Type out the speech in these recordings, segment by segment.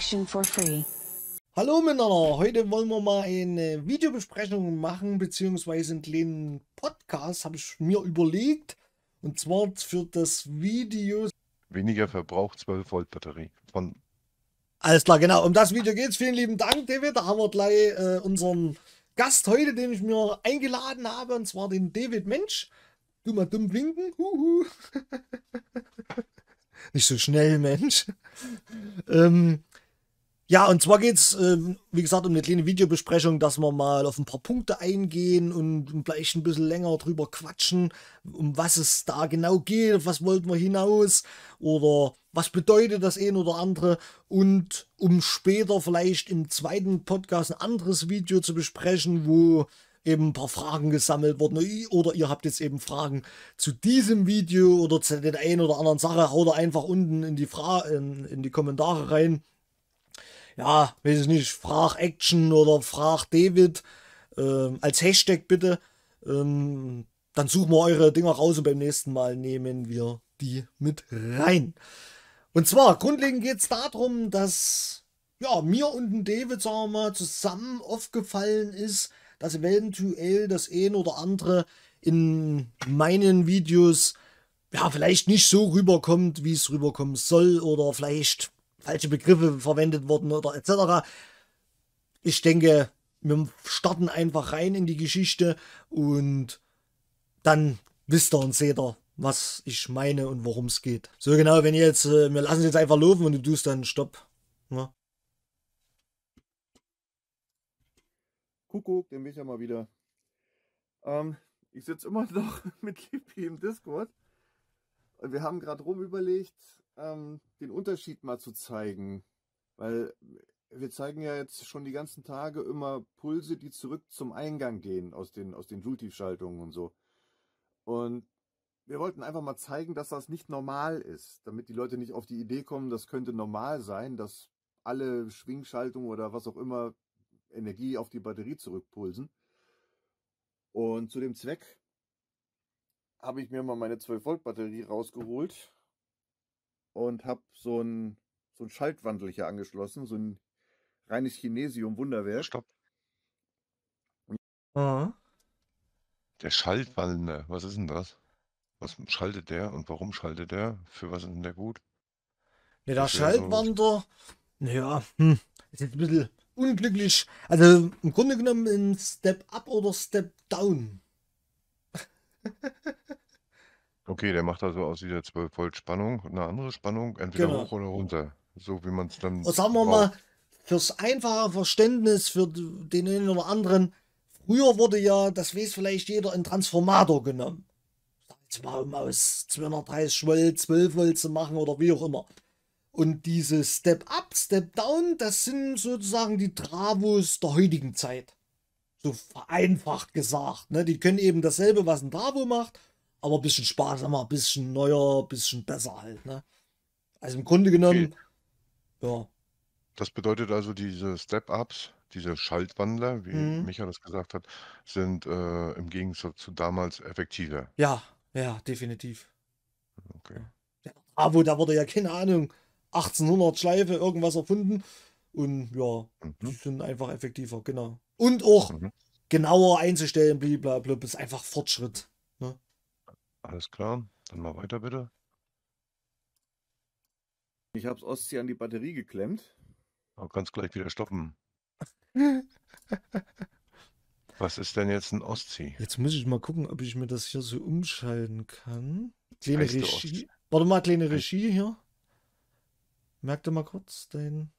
Action for free. Hallo Männer, heute wollen wir mal eine Videobesprechung machen, beziehungsweise einen kleinen Podcast, habe ich mir überlegt. Und zwar für das Video. Weniger Verbrauch 12 Volt Batterie von. Alles klar, genau. Um das Video geht's. Vielen lieben Dank, David. Da haben wir gleich äh, unseren Gast heute, den ich mir eingeladen habe, und zwar den David Mensch. Du mal dumm winken. Huhu. Nicht so schnell, Mensch. ähm, ja, und zwar geht's, äh, wie gesagt, um eine kleine Videobesprechung, dass wir mal auf ein paar Punkte eingehen und vielleicht ein bisschen länger drüber quatschen, um was es da genau geht, was wollten wir hinaus oder was bedeutet das ein oder andere und um später vielleicht im zweiten Podcast ein anderes Video zu besprechen, wo eben ein paar Fragen gesammelt wurden oder ihr habt jetzt eben Fragen zu diesem Video oder zu der einen oder anderen Sache, haut da einfach unten in die, Fra in, in die Kommentare rein ja, weiß ich nicht, frag Action oder frag David ähm, als Hashtag bitte. Ähm, dann suchen wir eure Dinger raus und beim nächsten Mal nehmen wir die mit rein. Und zwar, grundlegend geht es darum, dass ja, mir und dem David, sagen wir mal, zusammen aufgefallen ist, dass eventuell das ein oder andere in meinen Videos ja, vielleicht nicht so rüberkommt, wie es rüberkommen soll oder vielleicht falsche Begriffe verwendet wurden oder etc. Ich denke, wir starten einfach rein in die Geschichte und dann wisst ihr und seht ihr, was ich meine und worum es geht. So genau, wenn ihr jetzt, äh, wir lassen es jetzt einfach laufen und du tust dann Stopp. Ja. Ne? Kuckuck, den bin ich ja mal wieder. Ähm, ich sitze immer noch mit Lippi im Discord und wir haben gerade rumüberlegt, ähm, den Unterschied mal zu zeigen, weil wir zeigen ja jetzt schon die ganzen Tage immer Pulse, die zurück zum Eingang gehen aus den, aus den Joule-Tief-Schaltungen und so. Und wir wollten einfach mal zeigen, dass das nicht normal ist, damit die Leute nicht auf die Idee kommen, das könnte normal sein, dass alle Schwingschaltungen oder was auch immer Energie auf die Batterie zurückpulsen. Und zu dem Zweck habe ich mir mal meine 12 Volt Batterie rausgeholt und habe so ein so ein Schaltwandel hier angeschlossen, so ein reines Chinesium Wunderwerk. Stopp. Mhm. Der Schaltwandel, was ist denn das? Was schaltet der und warum schaltet der? Für was ist denn der gut? Ja, der Schaltwander, naja, hm, ist jetzt ein bisschen unglücklich. Also im Grunde genommen ein Step Up oder Step Down. Okay, der macht also aus dieser 12 Volt Spannung eine andere Spannung, entweder Genau. hoch oder runter. So wie man es dann Und sagen wir mal, fürs einfache Verständnis, für den einen oder anderen, früher wurde ja, das weiß vielleicht jeder, ein Transformator genommen. Zwar um aus 230 Volt, 12 Volt zu machen oder wie auch immer. Und diese Step-Up, Step-Down, das sind sozusagen die Travos der heutigen Zeit. So vereinfacht gesagt. Ne? Die können eben dasselbe, was ein Travo macht, aber ein bisschen sparsamer, ein bisschen neuer, ein bisschen besser halt. Ne? Also im Grunde genommen, okay. ja. Das bedeutet also, diese Step-Ups, diese Schaltwandler, wie mhm. Micha das gesagt hat, sind äh, im Gegensatz zu damals effektiver. Ja, ja, definitiv. Okay. Ja, aber da wurde ja keine Ahnung, 1800 Schleife irgendwas erfunden und ja, mhm. die sind einfach effektiver, genau. Und auch mhm. genauer einzustellen, blablabla, ist einfach Fortschritt. Alles klar, dann mal weiter bitte. Ich hab's Ostsee an die Batterie geklemmt. Aber kannst gleich wieder stoppen. Was ist denn jetzt ein Ostsee? Jetzt muss ich mal gucken, ob ich mir das hier so umschalten kann. Kleine Regie. Warte mal, kleine Regie hier. Merk dir mal kurz den.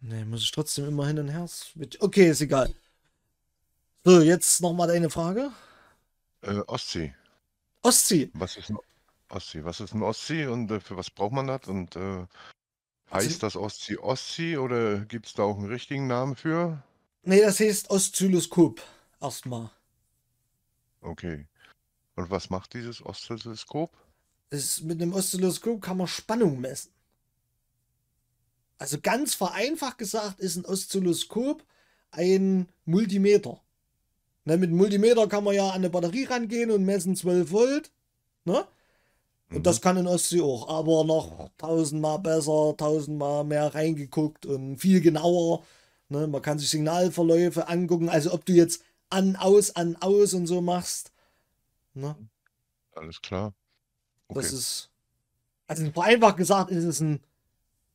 Ne, muss ich trotzdem immer hin und her switchen. Okay, ist egal. So, jetzt nochmal deine Frage. Äh, Ostsee. Ostsee. Was ist ein Ostsee? Was ist ein Ostsee und äh, für was braucht man das? Und äh, heißt das Ostsee Ostsee oder gibt es da auch einen richtigen Namen für? Nee, das heißt Oszilloskop. Erstmal. Okay. Und was macht dieses Oszilloskop? Ist, mit einem Oszilloskop kann man Spannung messen. Also ganz vereinfacht gesagt ist ein Oszilloskop ein Multimeter. Ne, mit Multimeter kann man ja an eine Batterie rangehen und messen 12 Volt. Ne? Und mhm. das kann in Ostsee auch, aber noch tausendmal besser, tausendmal mehr reingeguckt und viel genauer. Ne? Man kann sich Signalverläufe angucken, also ob du jetzt an, aus, an, aus und so machst. Ne? Alles klar. Okay. Das ist, also vereinfacht gesagt, ist es ein,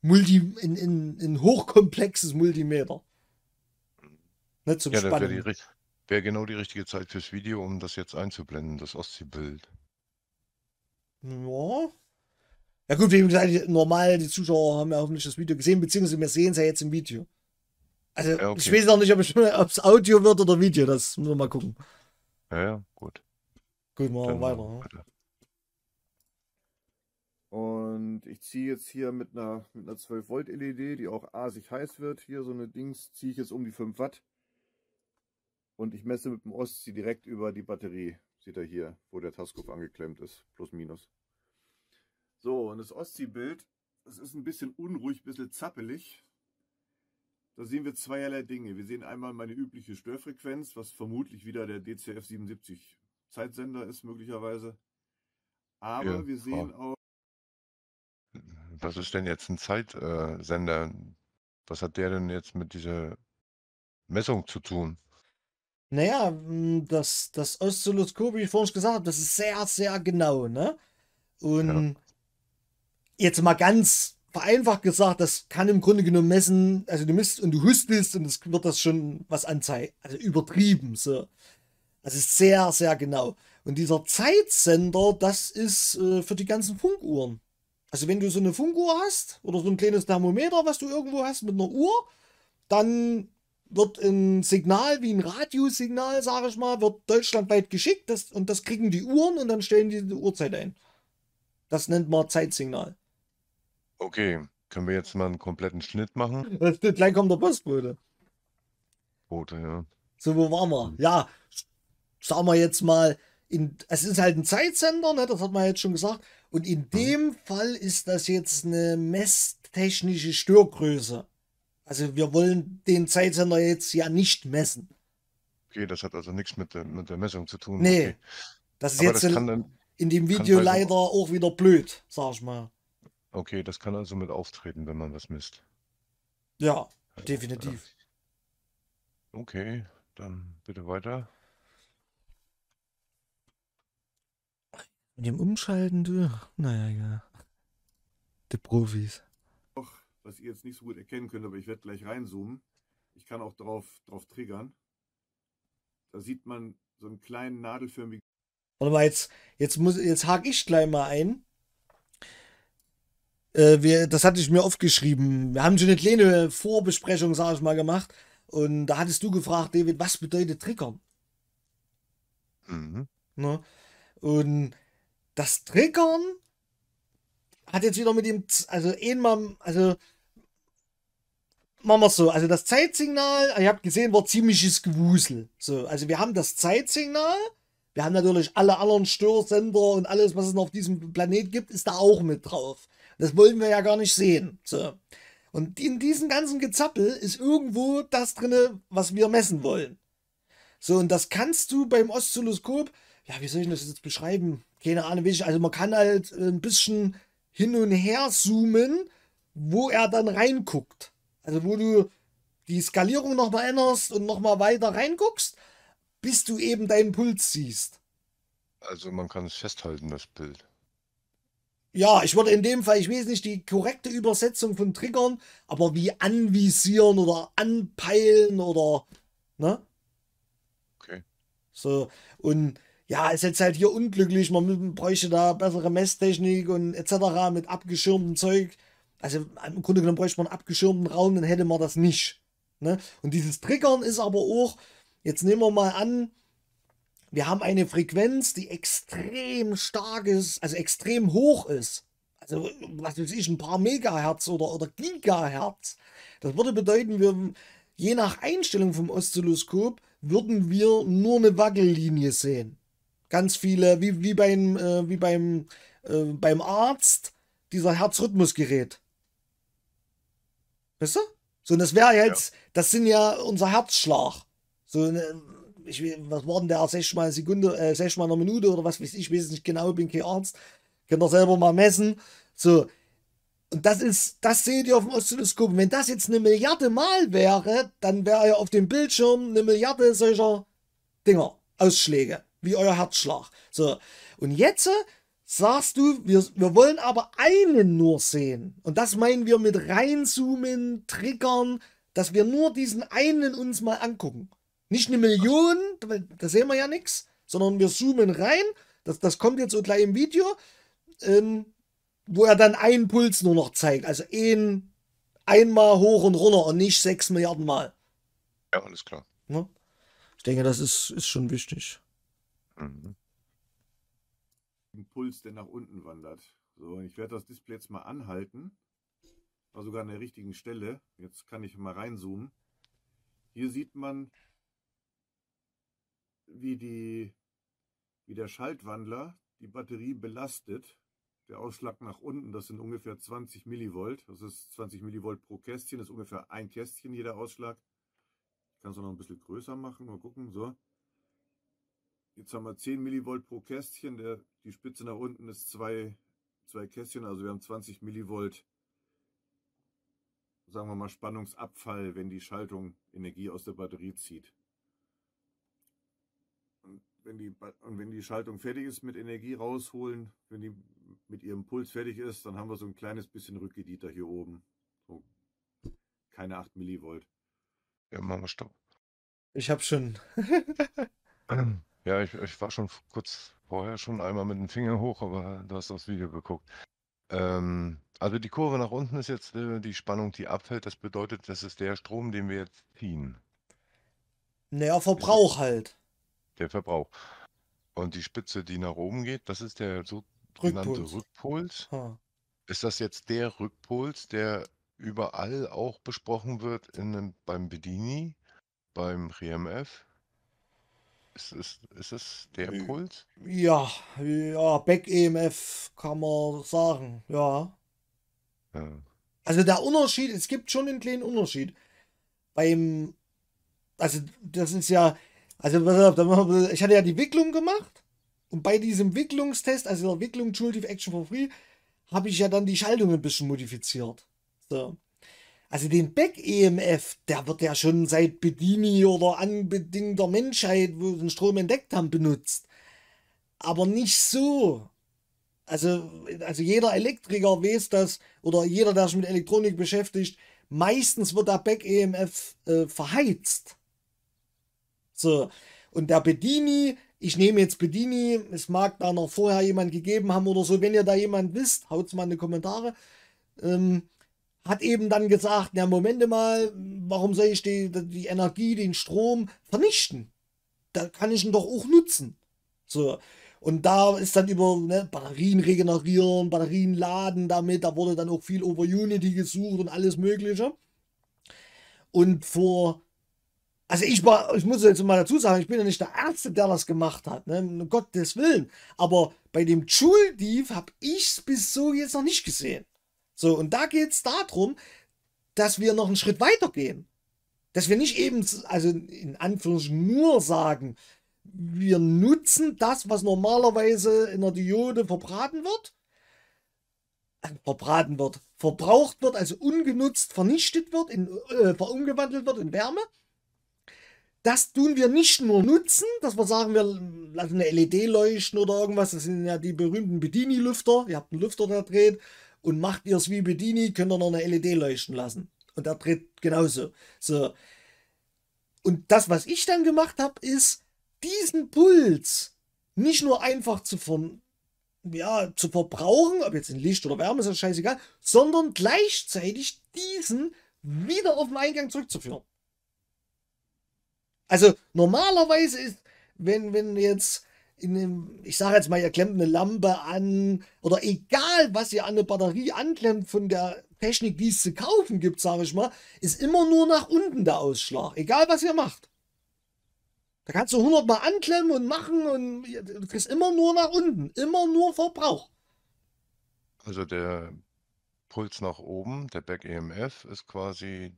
Multi, ein, ein, ein hochkomplexes Multimeter. Ne, zum ja, Spannen. Das wäre die, Wäre genau die richtige Zeit fürs Video, um das jetzt einzublenden, das Ostsee-Bild. Ja. Ja gut, wie gesagt, normal, die Zuschauer haben ja hoffentlich das Video gesehen, beziehungsweise wir sehen es ja jetzt im Video. Also ja, okay. ich weiß noch nicht, ob es Audio wird oder Video, das müssen wir mal gucken. Ja, ja, gut. Gut, machen wir weiter. Ne? weiter. Und ich ziehe jetzt hier mit einer, mit einer 12 Volt LED, die auch asig heiß wird, hier so eine Dings, ziehe ich jetzt um die 5 Watt. Und ich messe mit dem Ostsee direkt über die Batterie. Sieht er hier, wo der Taskopf angeklemmt ist. Plus, minus. So, und das Ostsee-Bild, das ist ein bisschen unruhig, ein bisschen zappelig. Da sehen wir zweierlei Dinge. Wir sehen einmal meine übliche Störfrequenz, was vermutlich wieder der DCF 77 Zeitsender ist möglicherweise. Aber ja, wir sehen wow. auch... Was ist denn jetzt ein Zeitsender? Was hat der denn jetzt mit dieser Messung zu tun? Naja, hm, das, das Oszilloskop, wie ich vorhin gesagt habe, das ist sehr, sehr genau, ne? Und ja. jetzt mal ganz vereinfacht gesagt, das kann im Grunde genommen messen, also du misst und du hustelst und es wird das schon was anzeigen. Also übertrieben, so. ist sehr, sehr genau. Und dieser Zeitsender, das ist äh, für die ganzen Funkuhren. Also wenn du so eine Funkuhr hast oder so ein kleines Thermometer, was du irgendwo hast mit einer Uhr, dann wird ein Signal wie ein Radiosignal, sage ich mal, wird deutschlandweit geschickt das, und das kriegen die Uhren und dann stellen die die Uhrzeit ein. Das nennt man Zeitsignal. Okay, können wir jetzt mal einen kompletten Schnitt machen? Gleich kommt der Postbote. Bote, ja. So, wo waren wir? Ja, sagen wir jetzt mal, in, es ist halt ein Zeitsender, ne, das hat man jetzt schon gesagt. Und in mhm. dem mhm. Fall ist das jetzt eine messtechnische Störgröße. Also wir wollen den Zeitsender jetzt ja nicht messen. Okay, das hat also nichts mit der, mit der Messung zu tun. Nee, okay. das ist Aber jetzt das in, in, dem Video also- leider auch wieder blöd, sag ich mal. Okay, das kann also mit auftreten, wenn man was misst. Ja, definitiv. Okay, dann bitte weiter. Mit dem Umschalten, du? Naja, ja. Die Profis was ihr jetzt nicht so gut erkennen könnt, aber ich werde gleich reinzoomen. Ich kann auch drauf, drauf triggern. Da sieht man so einen kleinen nadelförmigen. Warte mal, jetzt, jetzt, muss, jetzt hake ich gleich mal ein. Äh, wir, das hatte ich mir aufgeschrieben. Wir haben schon eine kleine Vorbesprechung, sag ich mal, gemacht. Und da hattest du gefragt, David, was bedeutet Triggern? Mhm. Na? Ne? Und das Triggern hat jetzt wieder mit dem, also einmal, also machen wir es so. Also das Zeitsignal, ihr habt gesehen, war ziemliches Gewusel. So, also wir haben das Zeitsignal. Wir haben natürlich alle anderen Störsender und alles, was es noch auf diesem Planet gibt, ist da auch mit drauf. Das wollen wir ja gar nicht sehen. So. Und in diesem ganzen Gezappel ist irgendwo das drinne, was wir messen wollen. So, und das kannst du beim Oszilloskop, ja, wie soll ich das jetzt beschreiben? Keine Ahnung, wie ich, also man kann halt ein bisschen hin und her zoomen, wo er dann reinguckt. Also wo du die Skalierung nochmal änderst und nochmal weiter reinguckst, bis du eben deinen Puls siehst. Also man kann es festhalten, das Bild. Ja, ich würde in dem Fall, ich weiß nicht die korrekte Übersetzung von Triggern, aber wie anvisieren oder anpeilen oder, ne? Okay. So, und ja, ist jetzt halt hier unglücklich, man bräuchte da bessere Messtechnik und etc. mit abgeschirmtem Zeug. Also im Grunde genommen bräuchte man einen abgeschirmten Raum, dann hätte man das nicht. Ne? Und dieses Triggern ist aber auch, jetzt nehmen wir mal an, wir haben eine Frequenz, die extrem stark ist, also extrem hoch ist. Also, was weiß ich, ein paar Megahertz oder, oder Gigahertz. Das würde bedeuten, wir, je nach Einstellung vom Oszilloskop, würden wir nur eine Wackellinie sehen. Ganz viele, wie, wie beim, äh, wie beim, äh, beim Arzt, dieser Herzrhythmusgerät. Weißt du? So, und das wäre jetzt, ja. das sind ja unser Herzschlag. So, ne, ich, was war denn der 60 Mal eine Sekunde, äh, 60 Mal eine Minute oder was weiß ich, weiß nicht genau, bin kein Arzt. Könnt ihr selber mal messen. So. Und das ist, das seht ihr auf dem Oszilloskop. wenn das jetzt eine Milliarde Mal wäre, dann wäre ja auf dem Bildschirm eine Milliarde solcher Dinger, Ausschläge, wie euer Herzschlag. So. Und jetzt sagst du, wir, wir wollen aber einen nur sehen. Und das meinen wir mit reinzoomen, triggern, dass wir nur diesen einen uns mal angucken. Nicht eine Million, da sehen wir ja nichts, sondern wir zoomen rein. Das, das kommt jetzt so gleich im Video, ähm, wo er dann einen Puls nur noch zeigt. Also ein, einmal hoch und runter und nicht sechs Milliarden Mal. Ja, alles klar. Ja? Ne? Ich denke, das ist, ist schon wichtig. Mhm. Impuls, der nach unten wandert. So, ich werde das Display jetzt mal anhalten. War sogar an der richtigen Stelle. Jetzt kann ich mal reinzoomen. Hier sieht man, wie, die, wie der Schaltwandler die Batterie belastet. Der Ausschlag nach unten, das sind ungefähr 20 Millivolt. Das ist 20 Millivolt pro Kästchen, das ist ungefähr ein Kästchen jeder Ausschlag. Ich kann es auch noch ein bisschen größer machen, mal gucken. So. Jetzt haben wir 10 Millivolt pro Kästchen. Der, die Spitze nach unten ist zwei, zwei Kästchen, also wir haben 20 Millivolt, sagen wir mal, Spannungsabfall, wenn die Schaltung Energie aus der Batterie zieht. Und wenn die, und wenn die Schaltung fertig ist mit Energie rausholen, wenn die mit ihrem Puls fertig ist, dann haben wir so ein kleines bisschen Rückgedieter hier oben. So, keine 8 Millivolt. Ja, machen wir Stopp. Ich hab schon. Ja, ich, ich war schon kurz vorher schon einmal mit dem Finger hoch, aber du hast das Video geguckt. Ähm, also die Kurve nach unten ist jetzt äh, die Spannung, die abfällt. Das bedeutet, das ist der Strom, den wir jetzt ziehen. Naja, Verbrauch halt. Der Verbrauch. Und die Spitze, die nach oben geht, das ist der sogenannte Rückpuls. Rückpuls. Ha. Ist das jetzt der Rückpuls, der überall auch besprochen wird in, beim Bedini, beim RMF, ist, ist, ist es der äh, Puls? Ja, ja, Back-EMF kann man sagen, ja. ja. Also der Unterschied, es gibt schon einen kleinen Unterschied. Beim, also das ist ja, also ich hatte ja die Wicklung gemacht und bei diesem Wicklungstest, also der Wicklung Schuldive Action for Free, habe ich ja dann die Schaltung ein bisschen modifiziert. So. Also den back emf der wird ja schon seit Bedini oder anbedingter Menschheit, wo sie den Strom entdeckt haben, benutzt. Aber nicht so. Also, also jeder Elektriker weiß das oder jeder, der sich mit Elektronik beschäftigt, meistens wird der back emf äh, verheizt. So. Und der Bedini, ich nehme jetzt Bedini, es mag da noch vorher jemand gegeben haben oder so, wenn ihr da jemand wisst, haut's mal in die Kommentare. Ähm, hat eben dann gesagt, na Moment mal, warum soll ich die, die Energie, den Strom vernichten? Da kann ich ihn doch auch nutzen. So. Und da ist dann über ne, Batterien regenerieren, Batterien laden damit, da wurde dann auch viel über Unity gesucht und alles Mögliche. Und vor, also ich war, ich muss jetzt mal dazu sagen, ich bin ja nicht der Ärzte, der das gemacht hat, ne? um Gottes Willen. Aber bei dem Joule Dief habe ich es bis so jetzt noch nicht gesehen. So, und da geht es darum, dass wir noch einen Schritt weiter gehen. Dass wir nicht eben, also in Anführungsstrichen nur sagen, wir nutzen das, was normalerweise in der Diode verbraten wird, äh, verbraten wird, verbraucht wird, also ungenutzt, vernichtet wird, in, äh, verumgewandelt wird in Wärme. Das tun wir nicht nur nutzen, dass wir sagen, wir lassen eine LED leuchten oder irgendwas. Das sind ja die berühmten Bedini-Lüfter. Ihr habt einen Lüfter, der dreht und macht ihr es wie Bedini, könnt ihr noch eine LED leuchten lassen. Und er dreht genauso. So. Und das, was ich dann gemacht habe, ist, diesen Puls nicht nur einfach zu, ver ja, zu verbrauchen, ob jetzt in Licht oder Wärme, ist das scheißegal, sondern gleichzeitig diesen wieder auf den Eingang zurückzuführen. Also normalerweise ist, wenn, wenn jetzt in einem, ich sage jetzt mal, ihr klemmt eine Lampe an oder egal, was ihr an der Batterie anklemmt von der Technik, die es zu kaufen gibt, sage ich mal, ist immer nur nach unten der Ausschlag, egal was ihr macht. Da kannst du 100 Mal anklemmen und machen und du kriegst immer nur nach unten, immer nur Verbrauch. Also der Puls nach oben, der Back EMF, ist quasi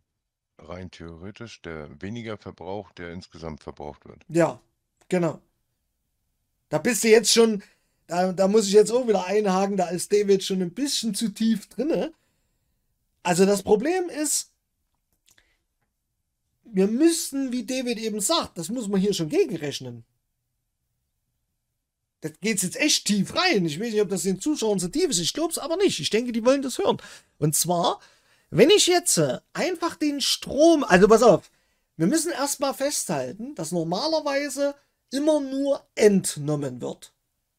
rein theoretisch der weniger Verbrauch, der insgesamt verbraucht wird. Ja, genau. Da bist du jetzt schon, da, da muss ich jetzt auch wieder einhaken, da ist David schon ein bisschen zu tief drinne. Also das Problem ist, wir müssen, wie David eben sagt, das muss man hier schon gegenrechnen. Das geht jetzt echt tief rein. Ich weiß nicht, ob das den Zuschauern so tief ist. Ich glaube es aber nicht. Ich denke, die wollen das hören. Und zwar, wenn ich jetzt äh, einfach den Strom, also pass auf, wir müssen erstmal festhalten, dass normalerweise immer nur entnommen wird.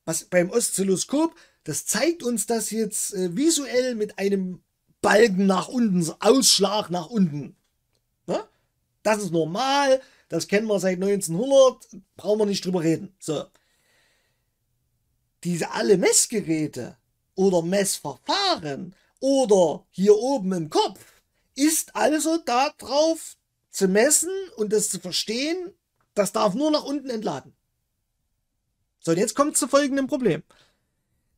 Was beim Oszilloskop, das zeigt uns das jetzt äh, visuell mit einem Balken nach unten, Ausschlag nach unten. Ne? Das ist normal, das kennen wir seit 1900, brauchen wir nicht drüber reden. So. Diese alle Messgeräte oder Messverfahren oder hier oben im Kopf ist also darauf zu messen und das zu verstehen, das darf nur nach unten entladen. So, und jetzt kommt es zu folgendem Problem.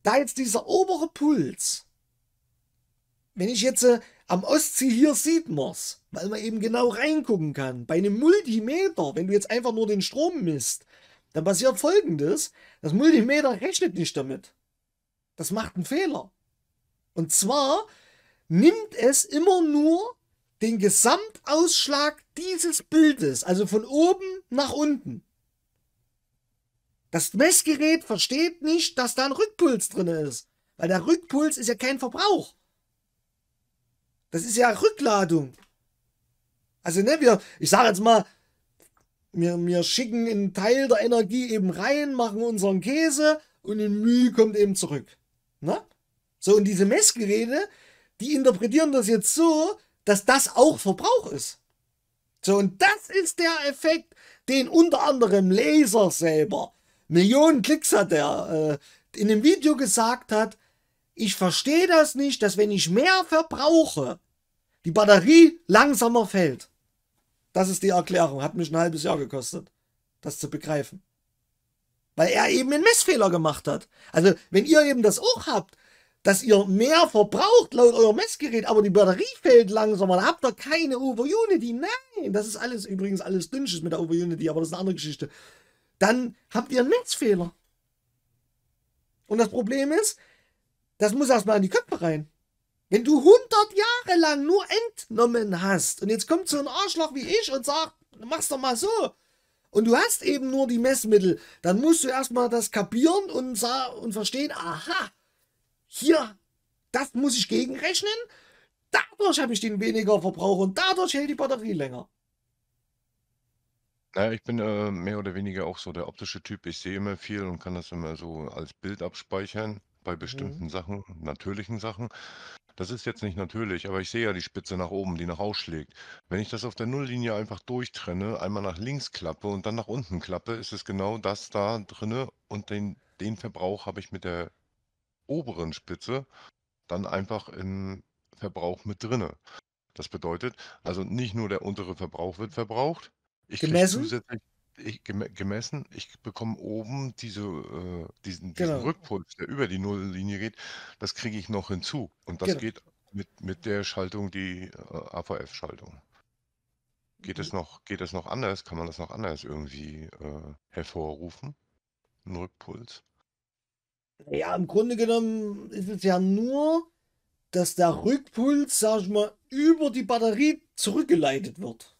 Da jetzt dieser obere Puls, wenn ich jetzt äh, am Ostsee hier sieht man es, weil man eben genau reingucken kann. Bei einem Multimeter, wenn du jetzt einfach nur den Strom misst, dann passiert folgendes: Das Multimeter rechnet nicht damit. Das macht einen Fehler. Und zwar nimmt es immer nur den Gesamtausschlag dieses Bildes, also von oben nach unten. Das Messgerät versteht nicht, dass da ein Rückpuls drin ist. Weil der Rückpuls ist ja kein Verbrauch. Das ist ja Rückladung. Also, ne, wir, ich sage jetzt mal, wir, wir schicken einen Teil der Energie eben rein, machen unseren Käse und in Mühe kommt eben zurück. Ne? So, und diese Messgeräte, die interpretieren das jetzt so, dass das auch Verbrauch ist. So, und das ist der Effekt, den unter anderem Laser selber, Millionen Klicks hat er, äh, in dem Video gesagt hat, ich verstehe das nicht, dass wenn ich mehr verbrauche, die Batterie langsamer fällt. Das ist die Erklärung. Hat mich ein halbes Jahr gekostet, das zu begreifen. Weil er eben einen Messfehler gemacht hat. Also, wenn ihr eben das auch habt, dass ihr mehr verbraucht laut eurem Messgerät, aber die Batterie fällt langsamer. Da habt ihr keine Overunity. Nein, das ist alles übrigens alles Dünnsches mit der Overunity, aber das ist eine andere Geschichte. Dann habt ihr einen Netzfehler. Und das Problem ist, das muss erstmal in die Köpfe rein. Wenn du 100 Jahre lang nur entnommen hast und jetzt kommt so ein Arschloch wie ich und sagt, mach's doch mal so. Und du hast eben nur die Messmittel, dann musst du erstmal das kapieren und, und verstehen, aha, hier, das muss ich gegenrechnen. Dadurch habe ich den weniger Verbrauch und dadurch hält die Batterie länger. Naja, ich bin äh, mehr oder weniger auch so der optische Typ. Ich sehe immer viel und kann das immer so als Bild abspeichern bei mhm. bestimmten Mhm. Sachen, natürlichen Sachen. Das ist jetzt nicht natürlich, aber ich sehe ja die Spitze nach oben, die nach ausschlägt. Wenn ich das auf der Nulllinie einfach durchtrenne, einmal nach links klappe und dann nach unten klappe, ist es genau das da drinne und den, den Verbrauch habe ich mit der oberen Spitze dann einfach im Verbrauch mit drinne. Das bedeutet, also nicht nur der untere Verbrauch wird verbraucht, ich gemessen? zusätzlich ich, gemessen, ich bekomme oben diese, äh, diesen, diesen genau. Rückpuls, der über die Nulllinie geht, das kriege ich noch hinzu. Und das genau. geht mit, mit der Schaltung, die äh, AVF-Schaltung. Geht mhm. es, noch, geht es noch anders? Kann man das noch anders irgendwie äh, hervorrufen? Ein Rückpuls? Ja, im Grunde genommen ist es ja nur, dass der Rückpuls, sag ich mal, über die Batterie zurückgeleitet wird.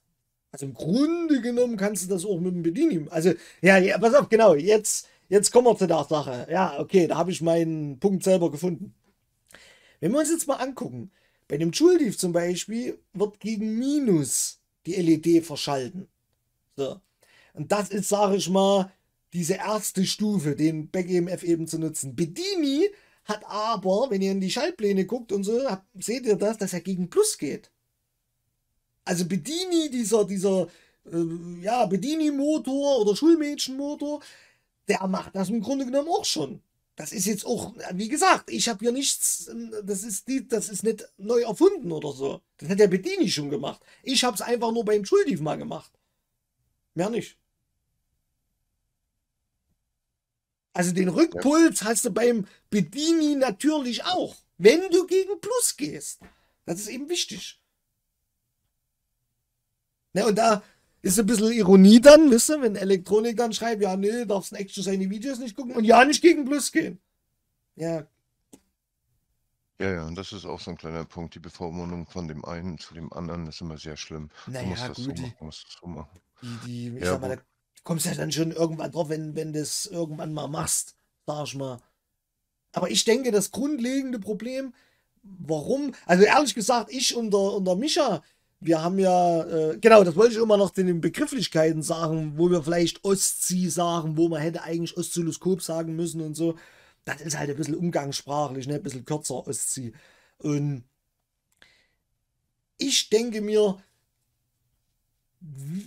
Also im Grunde genommen kannst du das auch mit dem Bedienen. Also, ja, ja pass auf, genau, jetzt, jetzt kommen wir zu der Sache. Ja, okay, da habe ich meinen Punkt selber gefunden. Wenn wir uns jetzt mal angucken, bei dem Schuldief zum Beispiel wird gegen Minus die LED verschalten. So. Und das ist, sage ich mal, diese erste Stufe, den BackEMF eben zu nutzen. Bedini hat aber, wenn ihr in die Schaltpläne guckt und so, habt, seht ihr das, dass er gegen Plus geht. Also Bedini, dieser, dieser, äh, ja, Bedini-Motor oder Schulmädchen-Motor, der macht das im Grunde genommen auch schon. Das ist jetzt auch, wie gesagt, ich habe hier nichts, ähm, das ist, die, das ist nicht neu erfunden oder so. Das hat der Bedini schon gemacht. Ich habe es einfach nur beim Schuldief mal gemacht. Mehr nicht. Also den Rückpuls hast du beim Bedini natürlich auch, wenn du gegen Plus gehst. Das ist eben wichtig. Ne, und da ist ein bisschen Ironie dann, wisst ihr, wenn Elektronik dann schreibt, ja, nee, darfst ein extra seine Videos nicht gucken und ja nicht gegen Plus gehen. Ja. Ja, ja, und das ist auch so ein kleiner Punkt. Die Bevormundung von dem einen zu dem anderen ist immer sehr schlimm. Naja, du musst das gut, so machen, musst das so machen. Die, die, ich ja, sag mal, da kommst ja dann schon irgendwann drauf, wenn, wenn du es irgendwann mal machst, sag ich mal. Aber ich denke, das grundlegende Problem, warum, also ehrlich gesagt, ich unter, unter Micha, wir haben ja, äh, genau, das wollte ich immer noch in den Begrifflichkeiten sagen, wo wir vielleicht Ostsee sagen, wo man hätte eigentlich Oszilloskop sagen müssen und so. Das ist halt ein bisschen umgangssprachlich, ne? ein bisschen kürzer Ostsee. Und ich denke mir,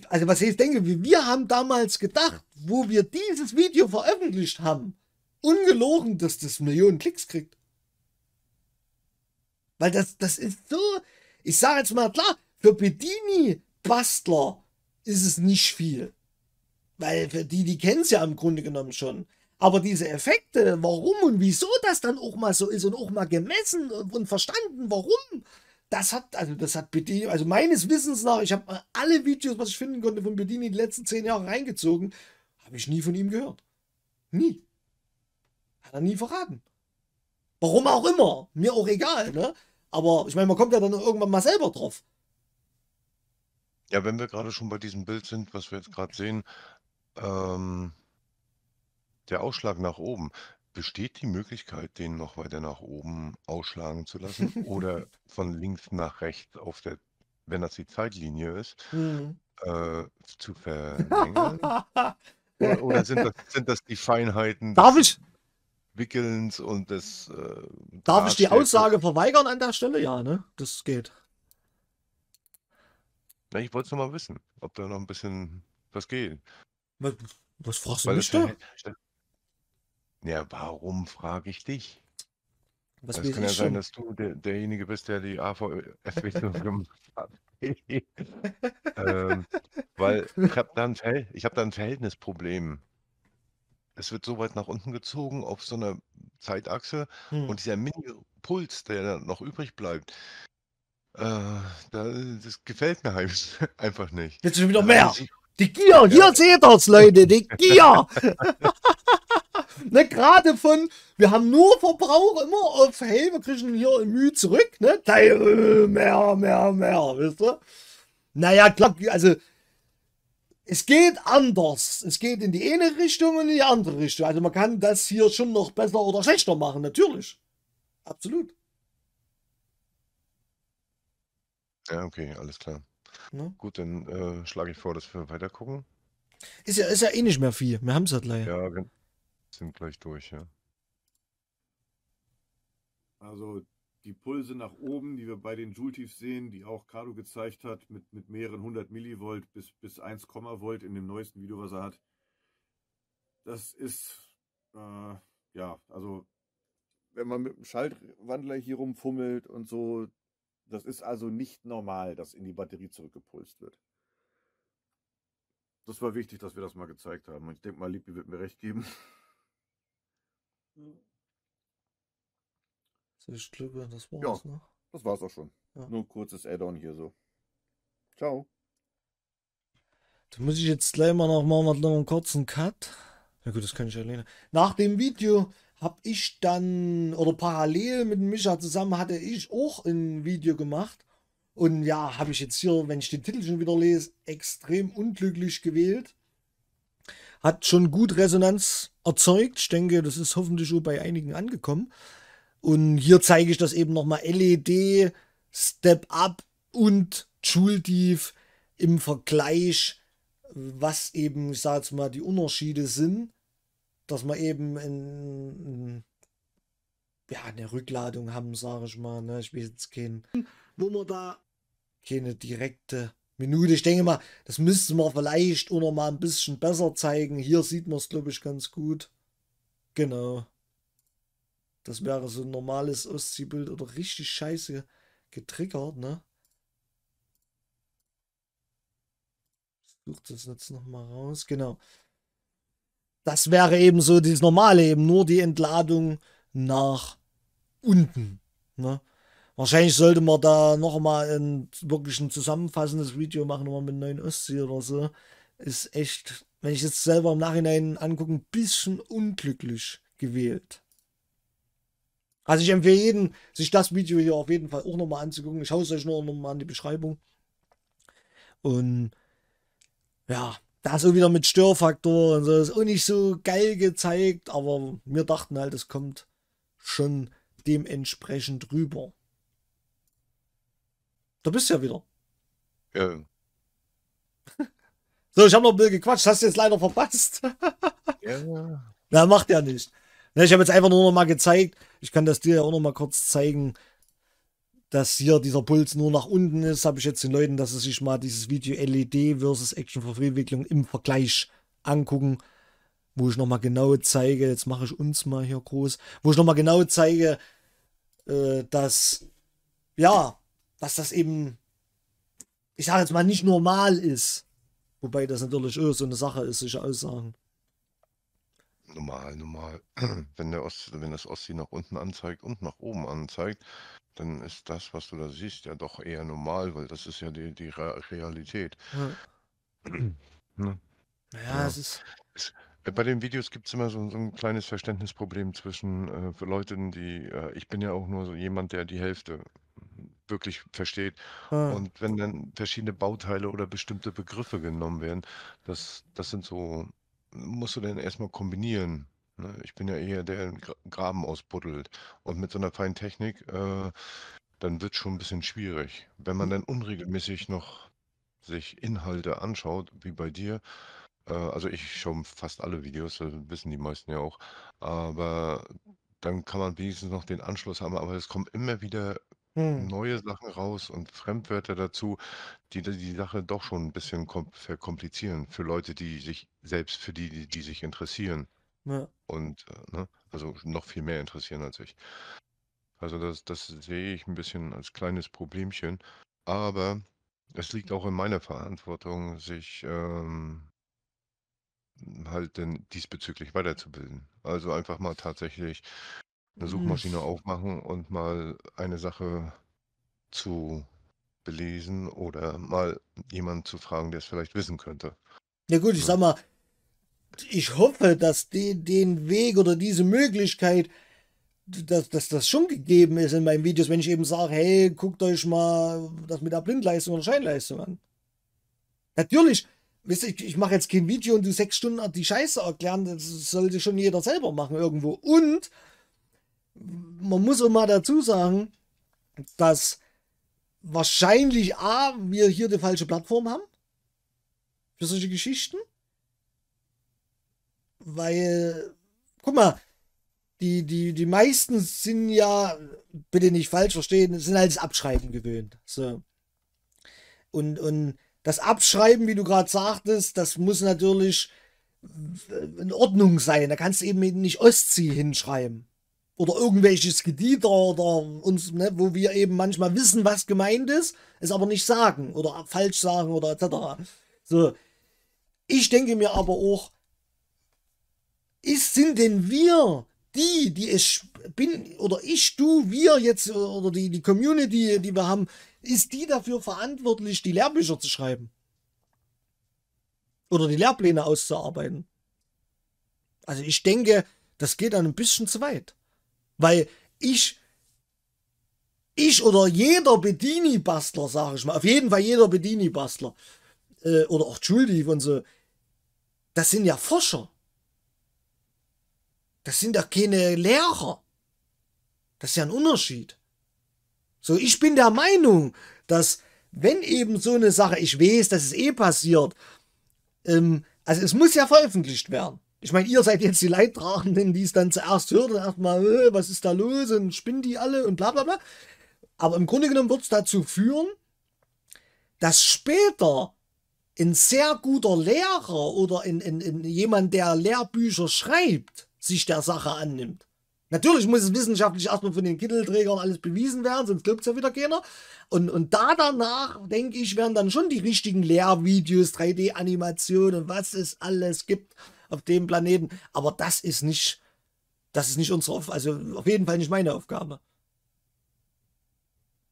also was ich denke, wir haben damals gedacht, wo wir dieses Video veröffentlicht haben, ungelogen, dass das Millionen Klicks kriegt. Weil das, das ist so, ich sage jetzt mal klar, für Bedini-Bastler ist es nicht viel. Weil für die, die kennen es ja im Grunde genommen schon. Aber diese Effekte, warum und wieso das dann auch mal so ist und auch mal gemessen und verstanden, warum das hat, also das hat Bedini, also meines Wissens nach, ich habe alle Videos, was ich finden konnte von Bedini in den letzten zehn Jahren reingezogen, habe ich nie von ihm gehört. Nie. Hat er nie verraten. Warum auch immer. Mir auch egal, ne? Aber ich meine, man kommt ja dann irgendwann mal selber drauf. Ja, wenn wir gerade schon bei diesem Bild sind, was wir jetzt gerade sehen, ähm, der Ausschlag nach oben. Besteht die Möglichkeit, den noch weiter nach oben ausschlagen zu lassen oder von links nach rechts auf der, wenn das die Zeitlinie ist, Mhm. äh, zu verlängern? Oder, oder sind das, sind das die Feinheiten Darf des ich, Wickelns und des äh, darf ich die Aussage verweigern an der Stelle? Ja, ne? Das geht. Na, ich wollte es nur mal wissen, ob da noch ein bisschen was geht. Was, was fragst du Weil mich das, da? verhält- ja, warum frage ich dich? Was das also, kann ja sein, dass du der, derjenige bist, der die avf AVFW gemacht hat. ähm, weil ich habe da, ein hab da ein Verhältnisproblem. Es wird so weit nach unten gezogen auf so einer Zeitachse Hm. und dieser Mini-Puls, der da noch übrig bleibt, äh, da, das gefällt mir halt einfach nicht. Jetzt schon wieder Also mehr. Die Gier, Ja. hier seht das, Leute, die Gier. Ne, gerade von, wir haben nur Verbrauch immer auf, hey, wir kriegen hier im Mühe zurück, ne? mehr, mehr, mehr, wisst ihr? Naja, klar, also, es geht anders. Es geht in die eine Richtung und in die andere Richtung. Also, man kann das hier schon noch besser oder schlechter machen, natürlich. Absolut. Ja, okay, alles klar. Ne? Gut, dann äh, schlage ich vor, dass wir weiter gucken. Ist ja, ist ja eh nicht mehr viel. Wir haben es halt leider. Ja, sind gleich durch, ja. Also die Pulse nach oben, die wir bei den Joule-Tiefs sehen, die auch Cardo gezeigt hat, mit, mit mehreren 100 Millivolt bis, bis 1, Volt in dem neuesten Video, was er hat. Das ist, äh, ja, also wenn man mit dem Schaltwandler hier rumfummelt und so, das ist also nicht normal, dass in die Batterie zurückgepulst wird. Das war wichtig, dass wir das mal gezeigt haben. Und ich denke mal, Lippi wird mir recht geben ich glaube, das war's, ja, ne? Das war's auch schon. Ja. Nur kurzes Add-on hier so. Ciao. Da muss ich jetzt gleich mal noch mal noch einen kurzen Cut. Na gut, das kann ich alleine. Nach dem Video habe ich dann, oder parallel mit Micha zusammen, hatte ich auch ein Video gemacht. Und ja, habe ich jetzt hier, wenn ich den Titel schon wieder lese, extrem unglücklich gewählt. Hat schon gut Resonanz erzeugt. Ich denke, das ist hoffentlich schon bei einigen angekommen. Und hier zeige ich das eben nochmal LED, Step Up und Joule Div im Vergleich, was eben, ich sage jetzt mal, die Unterschiede sind, dass man eben in, in, ja, eine Rückladung haben, sage ich mal. Ne? Ich will jetzt keinen, wo man da keine direkte Minute. Ich denke mal, das müsste man vielleicht auch noch mal ein bisschen besser zeigen. Hier sieht man es, glaube ich, ganz gut. Genau. Das wäre so ein normales Ostseebild oder richtig scheiße getriggert, ne? Sucht das jetzt noch mal raus. Genau. Das wäre eben so das Normale, eben nur die Entladung nach unten. Ne? Wahrscheinlich sollte man da nochmal ein wirklich ein zusammenfassendes Video machen, nochmal mit neuen Ostsee oder so. Ist echt, wenn ich jetzt selber im Nachhinein angucke, ein bisschen unglücklich gewählt. Also ich empfehle jeden, sich das Video hier auf jeden Fall auch nochmal anzugucken. Ich haue es euch nur nochmal in die Beschreibung. Und ja, da so wieder mit Störfaktor und so ist auch nicht so geil gezeigt, aber wir dachten halt, es kommt schon dementsprechend rüber. Da bist du ja wieder. Ja. So, ich habe noch ein bisschen gequatscht, hast du jetzt leider verpasst. ja. Na, macht ja nicht. Ne, ich habe jetzt einfach nur noch mal gezeigt, ich kann das dir ja auch noch mal kurz zeigen, dass hier dieser Puls nur nach unten ist, habe ich jetzt den Leuten, dass sie sich mal dieses Video LED versus Action Verwicklung im Vergleich angucken, wo ich noch mal genau zeige, jetzt mache ich uns mal hier groß, wo ich noch mal genau zeige, äh, dass ja, dass das eben, ich sage jetzt mal, nicht normal ist. Wobei das natürlich so eine Sache ist, sich aussagen. Normal, normal. Wenn, der Ost, wenn das Ostsee nach unten anzeigt und nach oben anzeigt, dann ist das, was du da siehst, ja doch eher normal, weil das ist ja die, die Realität. Ja, ne? ja, ja. es ist. Es, äh, bei den Videos gibt es immer so, so, ein kleines Verständnisproblem zwischen äh, Leuten, die, äh, ich bin ja auch nur so jemand, der die Hälfte wirklich versteht. Ah. Und wenn dann verschiedene Bauteile oder bestimmte Begriffe genommen werden, das, das sind so, musst du dann erstmal kombinieren. Ne? Ich bin ja eher der Graben ausbuddelt. Und mit so einer feinen Technik, äh, dann wird es schon ein bisschen schwierig. Wenn man hm. dann unregelmäßig noch sich Inhalte anschaut, wie bei dir, äh, also ich schaue fast alle Videos, das wissen die meisten ja auch, aber dann kann man wenigstens noch den Anschluss haben, aber es kommen immer wieder Mhm. neue Sachen raus und Fremdwörter dazu, die die Sache doch schon ein bisschen kom verkomplizieren für Leute, die sich selbst für die, die die sich interessieren Ja. und, äh, ne, also noch viel mehr interessieren als ich. Also, das das sehe ich ein bisschen als kleines Problemchen, aber es liegt auch in meiner Verantwortung, sich, ähm halt dann diesbezüglich weiterzubilden. Also, einfach mal tatsächlich eine mhm. Suchmaschine aufmachen und mal eine Sache zu belesen oder mal jemanden zu fragen, der es vielleicht wissen könnte. Ja gut, ich sag mal, ich hoffe, dass die, den Weg oder diese Möglichkeit, dass, dass das schon gegeben ist in meinen Videos, wenn ich eben sage, hey, guckt euch mal das mit der Blindleistung oder Scheinleistung an. Natürlich, wisst ihr, ich, ich mache jetzt kein Video und du sechs Stunden die Scheiße erklären, das sollte schon jeder selber machen irgendwo. Und man muss auch mal dazu sagen, dass wahrscheinlich A, wir hier die falsche Plattform haben für solche Geschichten. Weil, guck mal, die, die, die meisten sind ja, bitte nicht falsch verstehen, sind halt das Abschreiben gewöhnt. So. Und, und das Abschreiben, wie du gerade sagtest, das muss natürlich äh, in Ordnung sein. Da kannst du eben nicht Ostsee hinschreiben oder irgendwelches Gedieter oder uns, ne, wo wir eben manchmal wissen, was gemeint ist, es aber nicht sagen oder falsch sagen oder etc. So. Ich denke mir aber auch, ist, sind denn wir die, die es bin, oder ich, du, wir jetzt, oder die, die Community, die wir haben, ist die dafür verantwortlich, die Lehrbücher zu schreiben? Oder die Lehrpläne auszuarbeiten? Also ich denke, das geht dann ein bisschen zu weit. Weil ich, ich oder jeder Bedini-Bastler, sage ich mal, auf jeden Fall jeder Bedini-Bastler äh, oder auch Julie und so, das sind ja Forscher. Das sind ja keine Lehrer. Das ist ja ein Unterschied. So, ich bin der Meinung, dass wenn eben so eine Sache, ich weiß, dass es eh passiert, ähm, also es muss ja veröffentlicht werden. Ich meine, ihr seid jetzt die Leidtragenden, die es dann zuerst hört und erstmal, äh, was ist da los und spinnen die alle und bla bla bla. Aber im Grunde genommen wird es dazu führen, dass später ein sehr guter Lehrer oder in, in, in jemand, der Lehrbücher schreibt, sich der Sache annimmt. Natürlich muss es wissenschaftlich erstmal von den Kittelträgern alles bewiesen werden, sonst glaubt es ja wieder keiner. Und, und da danach, denke ich, werden dann schon die richtigen Lehrvideos, 3D-Animationen und was es alles gibt, auf dem Planeten. Aber das ist nicht, das ist nicht unsere Aufgabe, also auf jeden Fall nicht meine Aufgabe.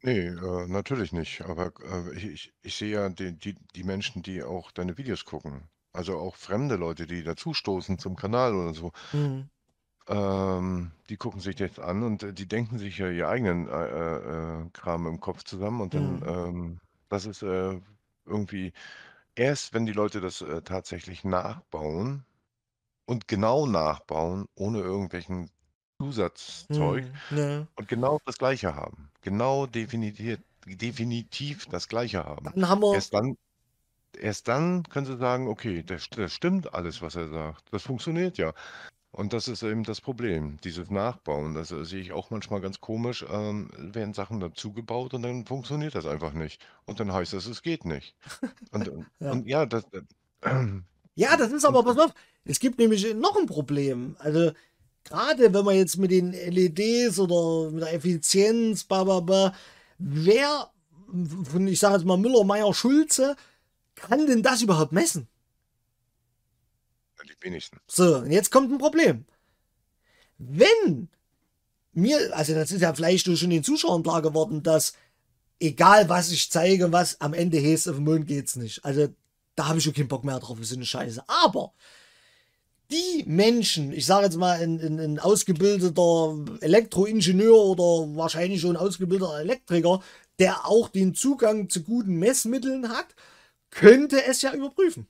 Nee, äh, natürlich nicht. Aber äh, ich, ich, sehe ja die, die, die Menschen, die auch deine Videos gucken. Also auch fremde Leute, die dazustoßen zum Kanal oder so. Mhm. Ähm, die gucken sich das an und äh, die denken sich ja ihr eigenen äh, äh, äh, Kram im Kopf zusammen und dann, mhm. ähm, das ist äh, irgendwie erst, wenn die Leute das äh, tatsächlich nachbauen, und genau nachbauen, ohne irgendwelchen Zusatzzeug Mhm, ja. und genau das Gleiche haben. Genau definitiv, definitiv das Gleiche haben. Dann haben wir Erst dann, erst dann können sie sagen, okay, das, das stimmt alles, was er sagt. Das funktioniert ja. Und das ist eben das Problem, dieses Nachbauen. Das äh, sehe ich auch manchmal ganz komisch. Ähm, werden Sachen dazu gebaut und dann funktioniert das einfach nicht. Und dann heißt es, es geht nicht. Und, äh, Ja. und ja, das, äh, ja, das ist aber, pass auf, es gibt nämlich noch ein Problem. Also, gerade wenn man jetzt mit den LEDs oder mit der Effizienz, bla bla bla, wer von, ich sage jetzt mal Müller, Meier, Schulze, kann denn das überhaupt messen? Die wenigsten. So, und jetzt kommt ein Problem. Wenn mir, also das ist ja vielleicht schon den Zuschauern klar geworden, dass egal was ich zeige, was am Ende heißt, auf den Mond geht es nicht. Also da habe ich schon keinen Bock mehr drauf, ist eine Scheiße. Aber die Menschen, ich sage jetzt mal ein, ein, ein ausgebildeter Elektroingenieur oder wahrscheinlich schon ausgebildeter Elektriker, der auch den Zugang zu guten Messmitteln hat, könnte es ja überprüfen.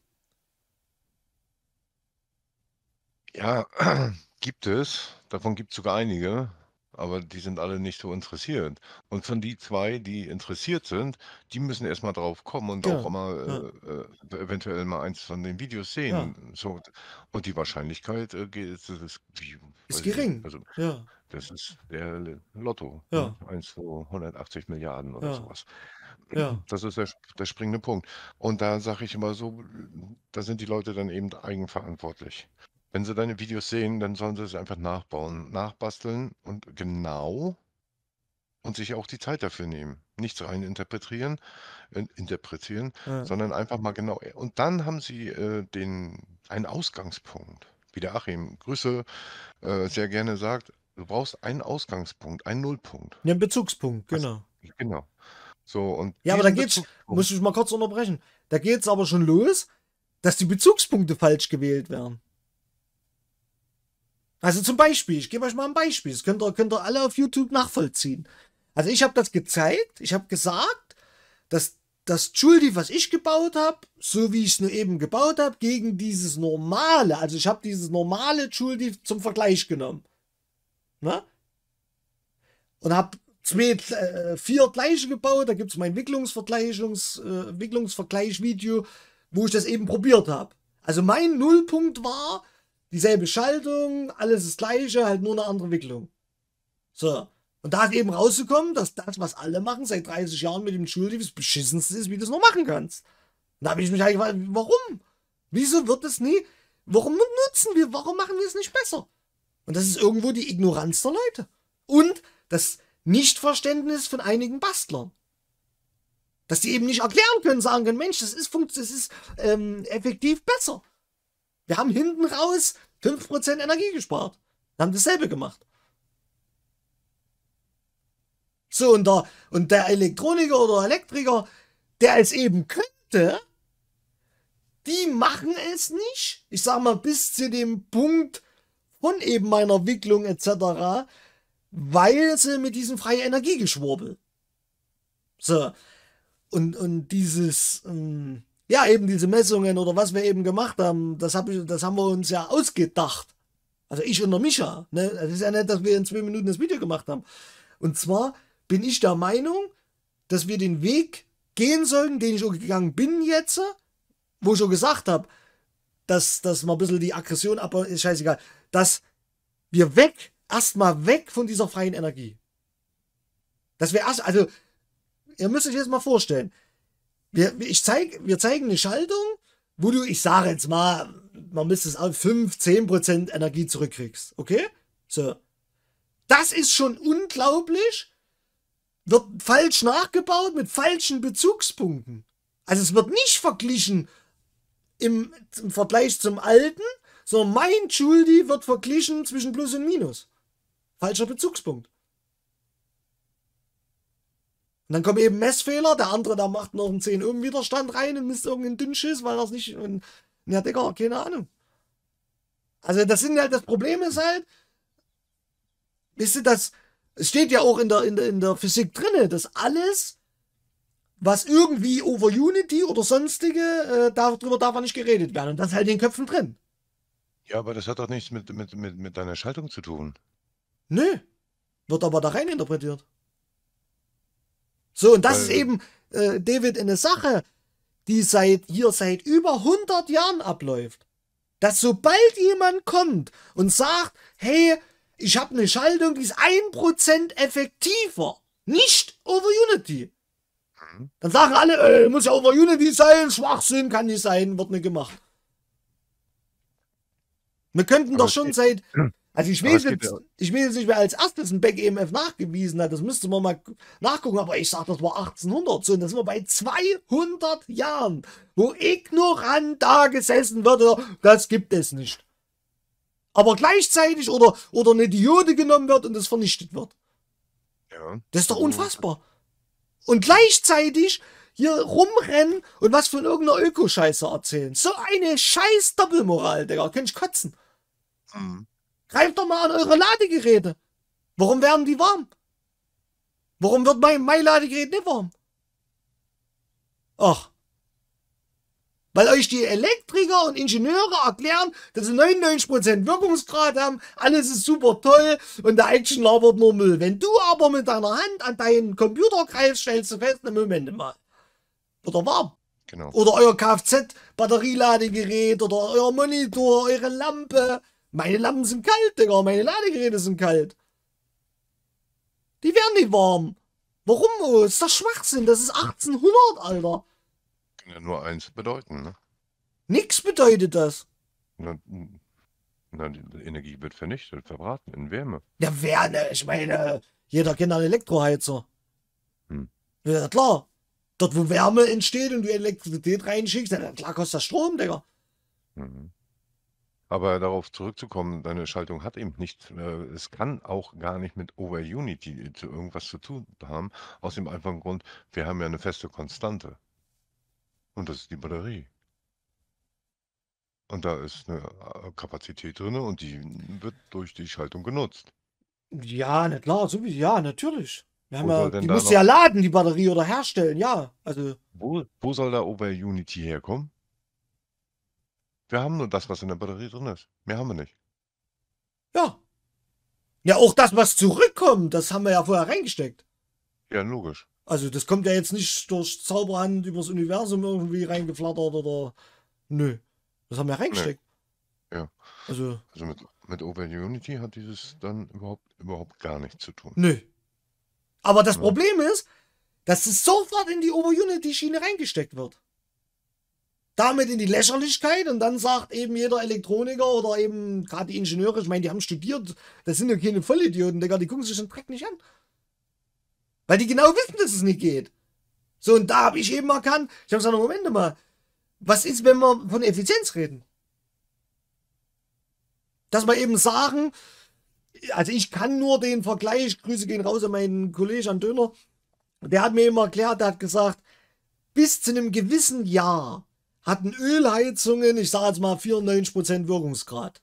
Ja, gibt es. Davon gibt es sogar einige aber die sind alle nicht so interessiert. Und von die zwei, die interessiert sind, die müssen erstmal drauf kommen und auch Ja, ja, mal äh, äh eventuell mal eins von den Videos ja. sehen. So, und die Wahrscheinlichkeit äh, geht, das ist, wie, Ist gering. also Ja, das ist der Lotto, ne? ja, zu 180 Milliarden oder ja, sowas. ja, Das ist der, der springende Punkt. Und da sage ich immer so, da sind die Leute dann eben eigenverantwortlich. Wenn sie deine Videos sehen, dann sollen sie es einfach nachbauen, nachbasteln und genau und sich auch die Zeit dafür nehmen. Nichts rein interpretieren, äh, interpretieren, ja. sondern einfach mal genau. Äh, und dann haben sie äh, den, einen Ausgangspunkt. Wie der Achim, Grüße, äh, sehr gerne sagt, du brauchst einen Ausgangspunkt, einen Nullpunkt. Ja, einen Bezugspunkt, genau. Was, genau. So, und ja, aber da geht's, muss ich mal kurz unterbrechen, da geht es aber schon los, dass die Bezugspunkte falsch gewählt werden. Also zum Beispiel, ich gebe euch mal ein Beispiel. Das könnt ihr, könnt ihr alle auf YouTube nachvollziehen. Also ich habe das gezeigt, ich habe gesagt, dass das Schuldi, was ich gebaut habe, so wie ich es nur eben gebaut habe, gegen dieses normale, also ich habe dieses normale Schuldi zum Vergleich genommen. Ne? Und habe zwei, äh, vier gleiche gebaut, da gibt es mein Entwicklungsvergleichsvideo, äh, wo ich das eben probiert habe. Also mein Nullpunkt war, dieselbe Schaltung, alles das gleiche, halt nur eine andere Wicklung. So. Und da ist eben rausgekommen, dass das, was alle machen seit 30 Jahren mit dem Schuldienst, das beschissenste ist, wie du es noch machen kannst. Und da habe ich mich eigentlich gefragt, warum? Wieso wird das nie? Warum nutzen wir, warum machen wir es nicht besser? Und das ist irgendwo die Ignoranz der Leute. Und das Nichtverständnis von einigen Bastlern. Dass die eben nicht erklären können, sagen können, Mensch, das ist, das ist ähm, effektiv besser. Wir haben hinten raus 5% Energie gespart. Wir haben dasselbe gemacht. So, und der, und der Elektroniker oder Elektriker, der es eben könnte, die machen es nicht. Ich sag mal, bis zu dem Punkt von eben meiner Wicklung etc., weil sie mit diesem freien Energiegeschwurbel. So. Und, und dieses, ähm, ja, eben diese Messungen oder was wir eben gemacht haben, das, hab ich, das haben wir uns ja ausgedacht. Also ich und der Micha. Ne? Das ist ja nicht, dass wir in zwei Minuten das Video gemacht haben. Und zwar bin ich der Meinung, dass wir den Weg gehen sollten, den ich auch gegangen bin jetzt, wo ich schon gesagt habe, dass, dass man ein bisschen die Aggression aber ist scheißegal, dass wir weg, erstmal weg von dieser freien Energie. Dass wir erst, also, ihr müsst euch jetzt mal vorstellen, wir, ich zeig, wir zeigen eine Schaltung, wo du, ich sage jetzt mal, man müsste es auf 5, 10% Energie zurückkriegst. Okay? So. Das ist schon unglaublich. Wird falsch nachgebaut mit falschen Bezugspunkten. Also es wird nicht verglichen im, im Vergleich zum alten, sondern mein Schuldi wird verglichen zwischen Plus und Minus. Falscher Bezugspunkt. Und dann kommen eben Messfehler, der andere, der macht noch einen 10 ohm Widerstand rein und misst irgendeinen Dünnschiss, weil das nicht. Und, ja, Digga, keine Ahnung. Also, das sind halt, das Problem ist halt, wisst ihr, das steht ja auch in der, in der, in der Physik drinne, dass alles, was irgendwie over Unity oder sonstige, äh, darüber darf ja nicht geredet werden. Und das ist halt in den Köpfen drin. Ja, aber das hat doch nichts mit, mit, mit, mit deiner Schaltung zu tun. Nö. Wird aber da rein interpretiert. So, und das Weil, ist eben, äh, David, eine Sache, die seit hier seit über 100 Jahren abläuft. Dass sobald jemand kommt und sagt, hey, ich habe eine Schaltung, die ist 1% effektiver, nicht over Unity. Mhm. Dann sagen alle, äh, muss ja over Unity sein, Schwachsinn kann nicht sein, wird nicht gemacht. Wir könnten doch schon seit Also ich weiß, jetzt, ja. ich weiß jetzt nicht, wer als erstes ein Back EMF nachgewiesen hat. Das müsste man mal nachgucken. Aber ich sage, das war 1800 so. Und das sind wir bei 200 Jahren, wo ignorant da gesessen wird. Das gibt es nicht. Aber gleichzeitig oder, oder eine Diode genommen wird und das vernichtet wird. Ja. Das ist doch unfassbar. Und gleichzeitig hier rumrennen und was von irgendeiner Ökoscheiße erzählen. So eine scheiß Doppelmoral, Digga. Könnte ich kotzen. Mhm. Greift doch mal an eure Ladegeräte. Warum werden die warm? Warum wird mein, mein Ladegerät nicht warm? Ach. Weil euch die Elektriker und Ingenieure erklären, dass sie 99% Wirkungsgrad haben, alles ist super toll und der Action labert nur Müll. Wenn du aber mit deiner Hand an deinen Computer greifst, stellst du fest, ne Moment mal. wird er warm. Genau. Oder euer Kfz-Batterieladegerät oder euer Monitor, eure Lampe. Meine Lampen sind kalt, Digga. Meine Ladegeräte sind kalt. Die werden nicht warm. Warum? Oh, ist das Schwachsinn? Das ist 1800, Alter. Kann ja nur eins bedeuten, ne? Nix bedeutet das. Na, na, die Energie wird vernichtet, verbraten in Wärme. Ja, Wärme. Ich meine, jeder kennt einen Elektroheizer. Hm. Ja, klar. Dort, wo Wärme entsteht und du Elektrizität reinschickst, dann klar kostet das Strom, Digga. Mhm. Aber darauf zurückzukommen, deine Schaltung hat eben nicht, äh, es kann auch gar nicht mit Over Unity irgendwas zu tun haben, aus dem einfachen Grund, wir haben ja eine feste Konstante. Und das ist die Batterie. Und da ist eine äh, Kapazität drin und die wird durch die Schaltung genutzt. Ja, nicht klar, sowieso, ja, natürlich. Wir haben ja, die muss ja laden, die Batterie, oder herstellen, ja. Also, wo, wo soll da Over Unity herkommen? Wir haben nur das, was in der Batterie drin ist. Mehr haben wir nicht. Ja. Ja, auch das, was zurückkommt, das haben wir ja vorher reingesteckt. Ja, logisch. Also das kommt ja jetzt nicht durch Zauberhand übers Universum irgendwie reingeflattert oder... Nö. Das haben wir reingesteckt. Nee. Ja. Also, also mit, mit Open Unity hat dieses dann überhaupt, überhaupt gar nichts zu tun. Nö. Aber das ja. Problem ist, dass es sofort in die Open Unity Schiene reingesteckt wird damit in die Lächerlichkeit und dann sagt eben jeder Elektroniker oder eben gerade die Ingenieure, ich meine, die haben studiert, das sind ja keine Vollidioten, Digga, die gucken sich den Dreck nicht an. Weil die genau wissen, dass es nicht geht. So, und da habe ich eben erkannt, ich habe gesagt, Moment mal, was ist, wenn wir von Effizienz reden? Dass wir eben sagen, also ich kann nur den Vergleich, Grüße gehen raus an meinen Kollegen an Döner, der hat mir immer erklärt, der hat gesagt, bis zu einem gewissen Jahr hatten Ölheizungen, ich sage jetzt mal 94% Wirkungsgrad.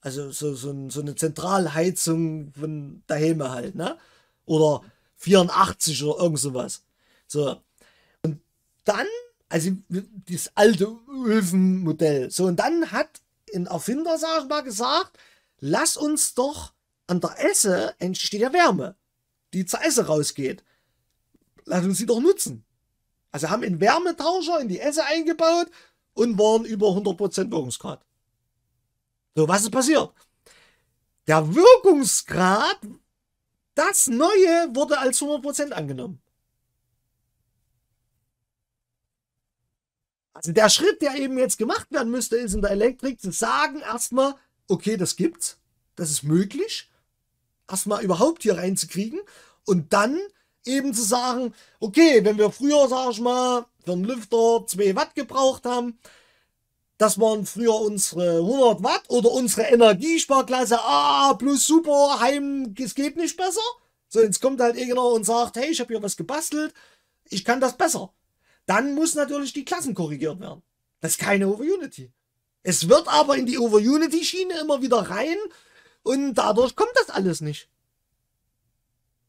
Also so, so, so eine Zentralheizung von daheim halt, ne? Oder 84 oder irgend sowas. So. Und dann, also das alte Öfenmodell. So, und dann hat ein Erfinder, sag ich mal, gesagt, lass uns doch an der Esse entsteht ja Wärme, die zur Esse rausgeht. Lass uns sie doch nutzen. Also haben einen Wärmetauscher in die Esse eingebaut und waren über 100% Wirkungsgrad. So, was ist passiert? Der Wirkungsgrad, das Neue wurde als 100% angenommen. Also der Schritt, der eben jetzt gemacht werden müsste, ist in der Elektrik zu sagen, erstmal, okay, das gibt's, das ist möglich, erstmal überhaupt hier reinzukriegen und dann eben zu sagen, okay, wenn wir früher, sag ich mal, für einen Lüfter 2 Watt gebraucht haben, das waren früher unsere 100 Watt oder unsere Energiesparklasse A ah, plus super heim, es geht nicht besser. So, jetzt kommt halt irgendwer und sagt, hey, ich habe hier was gebastelt, ich kann das besser. Dann muss natürlich die Klassen korrigiert werden. Das ist keine Over-Unity. Es wird aber in die Over-Unity-Schiene immer wieder rein und dadurch kommt das alles nicht.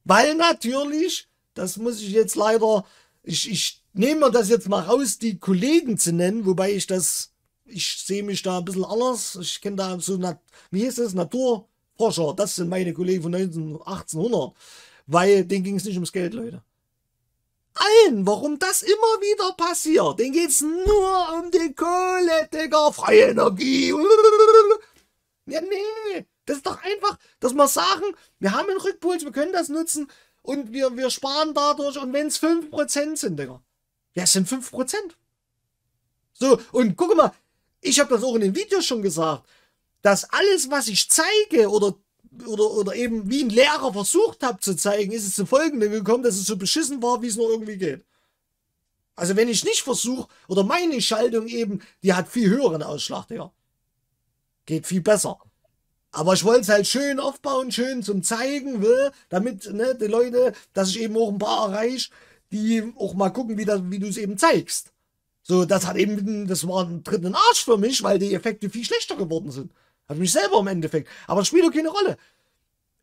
Weil natürlich das muss ich jetzt leider, ich, ich nehme mir das jetzt mal raus, die Kollegen zu nennen, wobei ich das, ich sehe mich da ein bisschen anders. Ich kenne da so, Nat wie hieß das, Naturforscher, das sind meine Kollegen von 1800, weil denen ging es nicht ums Geld, Leute. Allen, warum das immer wieder passiert, denen es nur um die Kohle, Digga, freie Energie. Ja, nee, das ist doch einfach, dass wir sagen, wir haben einen Rückpuls, wir können das nutzen, und wir, wir sparen dadurch. Und wenn es 5% sind, Digga. Ja, es sind 5%. So, und guck mal, ich habe das auch in den Videos schon gesagt, dass alles, was ich zeige oder, oder, oder eben wie ein Lehrer versucht habe zu zeigen, ist es zum Folgenden gekommen, dass es so beschissen war, wie es nur irgendwie geht. Also wenn ich nicht versuche, oder meine Schaltung eben, die hat viel höheren Ausschlag, Digga. Geht viel besser. Aber ich wollte es halt schön aufbauen, schön zum Zeigen, will, ne, damit ne, die Leute, dass ich eben auch ein paar erreiche, die auch mal gucken, wie, wie du es eben zeigst. So, das hat eben, das war ein dritten Arsch für mich, weil die Effekte viel schlechter geworden sind. Hat mich selber im Endeffekt. Aber spielt doch keine Rolle.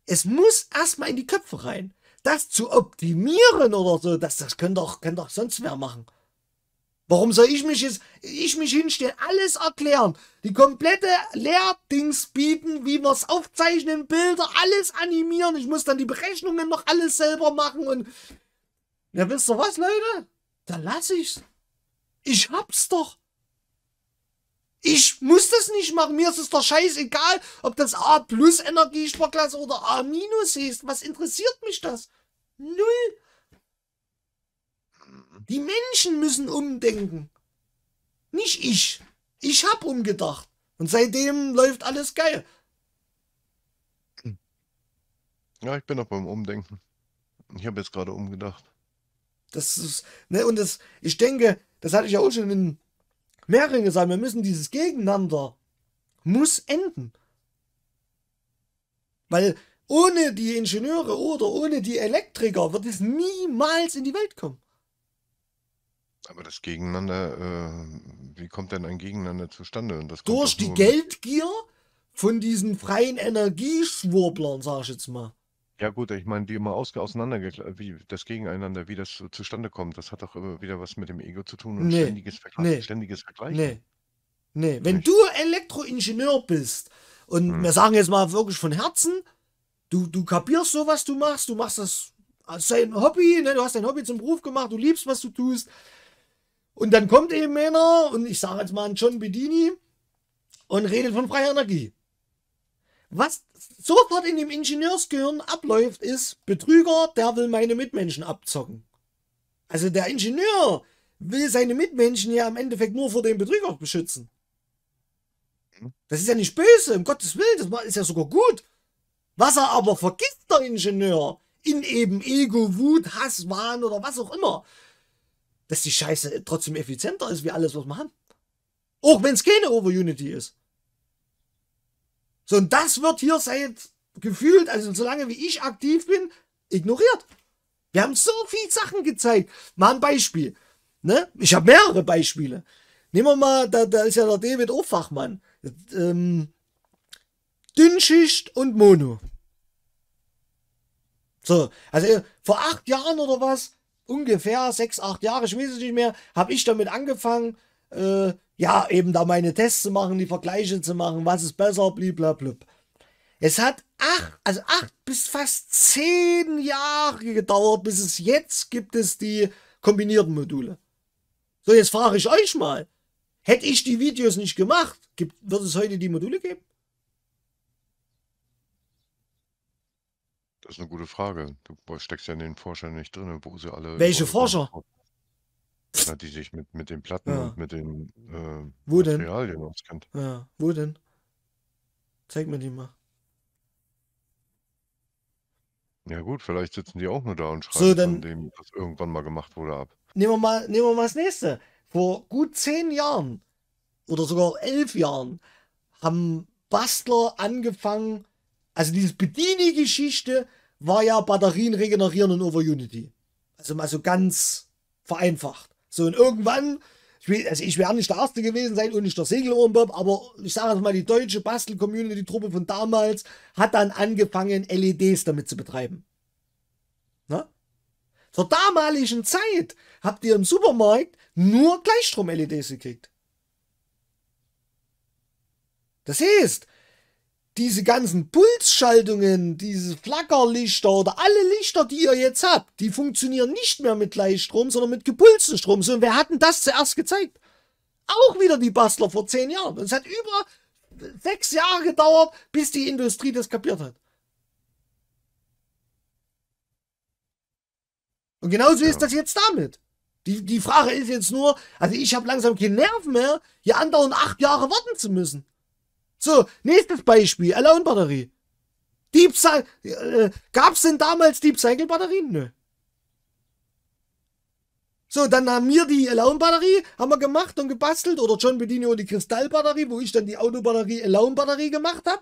Es muss erstmal in die Köpfe rein. Das zu optimieren oder so, das, das können doch, können doch sonst wer machen. Warum soll ich mich jetzt, ich mich hinstellen, alles erklären, die komplette Lehrdings bieten, wie wir es aufzeichnen, Bilder, alles animieren. Ich muss dann die Berechnungen noch alles selber machen und, ja, wisst ihr was, Leute? Da lass ich's. Ich hab's doch. Ich muss das nicht machen. Mir ist es doch scheißegal, ob das A plus Energiesparklasse oder A minus ist. Was interessiert mich das? Null. Die Menschen müssen umdenken. Nicht ich. Ich hab umgedacht. Und seitdem läuft alles geil. Ja, ich bin noch beim Umdenken. Ich habe jetzt gerade umgedacht. Das ist, ne, und das, ich denke, das hatte ich ja auch schon in mehreren gesagt, wir müssen dieses Gegeneinander muss enden. Weil ohne die Ingenieure oder ohne die Elektriker wird es niemals in die Welt kommen. Aber das Gegeneinander, äh, wie kommt denn ein Gegeneinander zustande? Und das Durch die Geldgier von diesen freien Energieschwurblern, sag ich jetzt mal. Ja gut, ich meine, die immer auseinander, wie das Gegeneinander, wie das so zustande kommt, das hat doch immer wieder was mit dem Ego zu tun und nee, ständiges, Vergleich, nee, ständiges Vergleichen. Nee. Nee. Wenn Nicht. du Elektroingenieur bist und hm. wir sagen jetzt mal wirklich von Herzen, du, du kapierst so, was du machst, du machst das als dein Hobby, ne? du hast dein Hobby zum Beruf gemacht, du liebst, was du tust, und dann kommt eben einer, und ich sage jetzt mal an John Bedini, und redet von freier Energie. Was sofort in dem Ingenieursgehirn abläuft, ist Betrüger, der will meine Mitmenschen abzocken. Also der Ingenieur will seine Mitmenschen ja im Endeffekt nur vor dem Betrüger beschützen. Das ist ja nicht böse, um Gottes Willen, das ist ja sogar gut. Was er aber vergisst, der Ingenieur, in eben Ego, Wut, Hass, Wahn oder was auch immer, dass die Scheiße trotzdem effizienter ist wie alles, was wir haben. Auch wenn es keine Overunity ist. So, und das wird hier seit gefühlt, also solange wie ich aktiv bin, ignoriert. Wir haben so viele Sachen gezeigt. Mal ein Beispiel. Ne? Ich habe mehrere Beispiele. Nehmen wir mal, da, da ist ja der David auch Fachmann. Ähm, Dünnschicht und Mono. So, also vor acht Jahren oder was ungefähr sechs, acht Jahre, ich weiß es nicht mehr, habe ich damit angefangen, äh, ja, eben da meine Tests zu machen, die Vergleiche zu machen, was ist besser, bliblablub. Es hat acht, also acht bis fast zehn Jahre gedauert, bis es jetzt gibt es die kombinierten Module. So, jetzt frage ich euch mal, hätte ich die Videos nicht gemacht, gibt, wird es heute die Module geben? Das ist eine gute Frage. Du steckst ja in den Forschern nicht drin, wo sie alle. Welche Forscher? Na, die sich mit, mit den Platten ja. und mit den äh, wo Materialien denn? auskennt. Ja, wo denn? Zeig mir die mal. Ja gut, vielleicht sitzen die auch nur da und schreiben so, dann, von dem, was irgendwann mal gemacht wurde, ab. Nehmen wir mal, nehmen wir mal das nächste. Vor gut zehn Jahren oder sogar elf Jahren haben Bastler angefangen, also diese bedini war ja Batterien regenerieren in Overunity. Also mal so ganz vereinfacht. So und irgendwann, ich will, also ich wäre nicht der Erste gewesen sein und nicht der Segelohrenbob, aber ich sage es mal, die deutsche Bastel-Community-Truppe von damals hat dann angefangen, LEDs damit zu betreiben. Ne? Zur damaligen Zeit habt ihr im Supermarkt nur Gleichstrom-LEDs gekriegt. Das heißt, diese ganzen Pulsschaltungen, diese Flackerlichter oder alle Lichter, die ihr jetzt habt, die funktionieren nicht mehr mit Gleichstrom, sondern mit gepulsten Strom. So, und wer hat denn das zuerst gezeigt? Auch wieder die Bastler vor zehn Jahren. Und es hat über sechs Jahre gedauert, bis die Industrie das kapiert hat. Und genauso ja. ist das jetzt damit. Die, die Frage ist jetzt nur, also ich habe langsam keinen Nerv mehr, hier andauernd acht Jahre warten zu müssen. So, nächstes Beispiel, Alone-Batterie. Deep äh, gab's denn damals Deep Cycle Batterien? Nö. So, dann haben wir die Alone-Batterie, haben wir gemacht und gebastelt, oder John Bedino die Kristallbatterie, wo ich dann die Autobatterie Alone-Batterie äh, gemacht habe.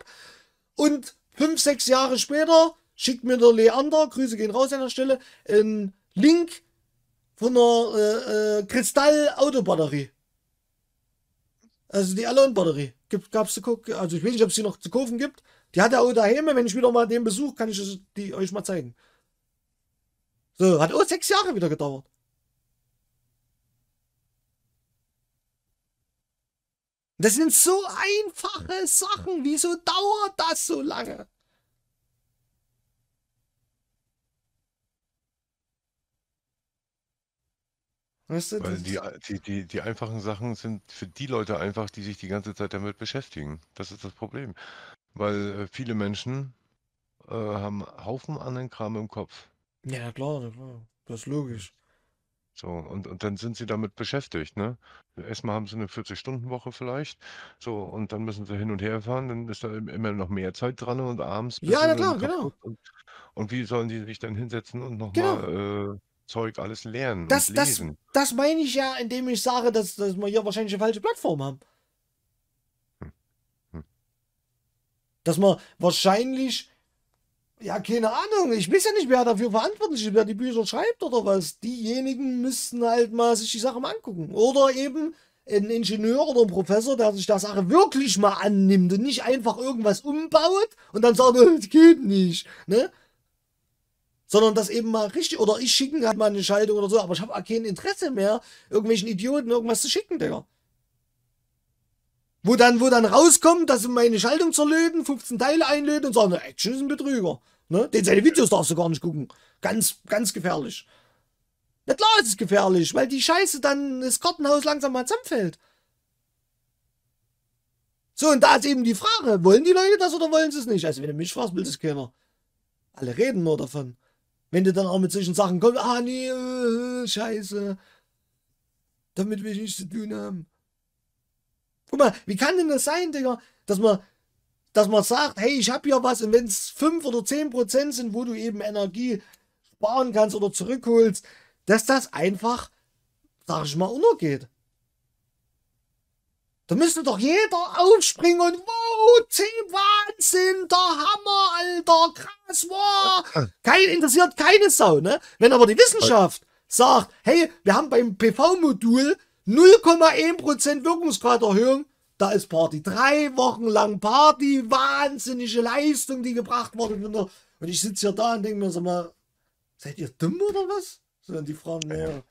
Und fünf, sechs Jahre später schickt mir der Leander, Grüße gehen raus an der Stelle, einen Link von einer äh, äh, Kristall-Autobatterie. Also die Alone-Batterie gab es zu gucken, also ich weiß nicht, ob es die noch zu kaufen gibt. Die hat er auch daheim, wenn ich wieder mal den besuche, kann ich die euch mal zeigen. So, hat auch sechs Jahre wieder gedauert. Das sind so einfache Sachen. Wieso dauert das so lange? Weißt du, Weil das die, die, die, die einfachen Sachen sind für die Leute einfach, die sich die ganze Zeit damit beschäftigen. Das ist das Problem. Weil äh, viele Menschen äh, haben Haufen anderen Kram im Kopf. ja, klar, klar. Das ist logisch. So, und, und dann sind sie damit beschäftigt, ne? Erstmal haben sie eine 40-Stunden-Woche vielleicht. So, und dann müssen sie hin und her fahren, dann ist da immer noch mehr Zeit dran und abends. Ja, Ja, klar, genau. Und, und wie sollen die sich dann hinsetzen und Genau. nochmal äh, Zeug alles lernen. Das, und lesen. das, das meine ich ja, indem ich sage, dass, dass wir hier wahrscheinlich eine falsche Plattform haben. Hm, hm. Dass man wahrscheinlich, ja, keine Ahnung, ich weiß ja nicht, wer dafür verantwortlich ist, wer die Bücher schreibt oder was. Diejenigen müssten halt mal sich die Sache mal angucken. Oder eben ein Ingenieur oder ein Professor, der sich der Sache wirklich mal annimmt und nicht einfach irgendwas umbaut und dann sagt, oh, das geht nicht. Ne? sondern das eben mal richtig, oder ich schicken halt mal eine Schaltung oder so, aber ich habe kein Interesse mehr, irgendwelchen Idioten irgendwas zu schicken, Digga. Wo dann, wo dann rauskommt, dass sie meine Schaltung zerlöten, 15 Teile einlöten und sagen, ne, Action ist ein Betrüger. Ne? Den seine Videos darfst du gar nicht gucken. Ganz, ganz gefährlich. Na klar ist es gefährlich, weil die Scheiße dann das Kartenhaus langsam mal zusammenfällt. So, und da ist eben die Frage, wollen die Leute das oder wollen sie es nicht? Also, wenn du mich fragst, will das keiner. Alle reden nur davon. Wenn du dann auch mit solchen Sachen kommst, ah nee, äh, äh, scheiße, damit will ich nichts zu tun haben. Guck mal, wie kann denn das sein, Digga, dass man, dass man sagt, hey, ich habe hier was und wenn es 5 oder 10 Prozent sind, wo du eben Energie sparen kannst oder zurückholst, dass das einfach, sag ich mal, untergeht. Da müsste doch jeder aufspringen und wow, Team Wahnsinn, der Hammer, Alter, krass, wow. Äh, äh. Kein, interessiert keine Sau, ne? Wenn aber die Wissenschaft äh. sagt, hey, wir haben beim PV-Modul 0,1% Wirkungsgrad Erhöhung, da ist Party. Drei Wochen lang Party, wahnsinnige Leistung, die gebracht wurde. Und ich sitze hier da und denke mir, so mal, seid ihr dumm oder was? So, und die Fragen, ja,